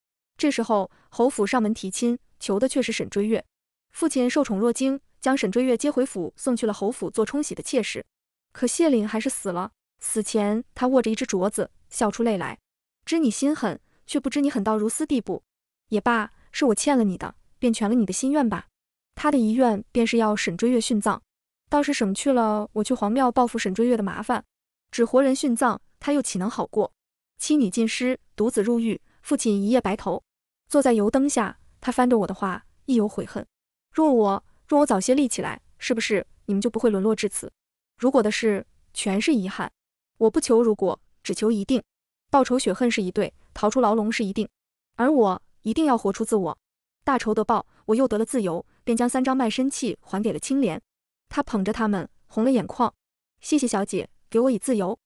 这时候，侯府上门提亲，求的却是沈追月。父亲受宠若惊，将沈追月接回府，送去了侯府做冲喜的妾室。可谢岭还是死了。死前，他握着一只镯子，笑出泪来。知你心狠，却不知你狠到如斯地步。也罢，是我欠了你的，便全了你的心愿吧。他的遗愿便是要沈追月殉葬，倒是省去了我去皇庙报复沈追月的麻烦。只活人殉葬，他又岂能好过？妻女尽失，独子入狱，父亲一夜白头。坐在油灯下，他翻着我的话，亦有悔恨。若我若我早些立起来，是不是你们就不会沦落至此？如果的事全是遗憾。我不求如果，只求一定。报仇雪恨是一对，逃出牢笼是一定，而我一定要活出自我。大仇得报，我又得了自由，便将三张卖身契还给了青莲。他捧着他们，红了眼眶。谢谢小姐，给我以自由。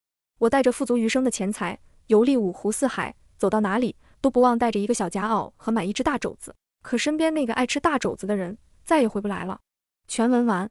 我带着富足余生的钱财，游历五湖四海，走到哪里。都不忘带着一个小夹袄和买一只大肘子，可身边那个爱吃大肘子的人再也回不来了。全文完。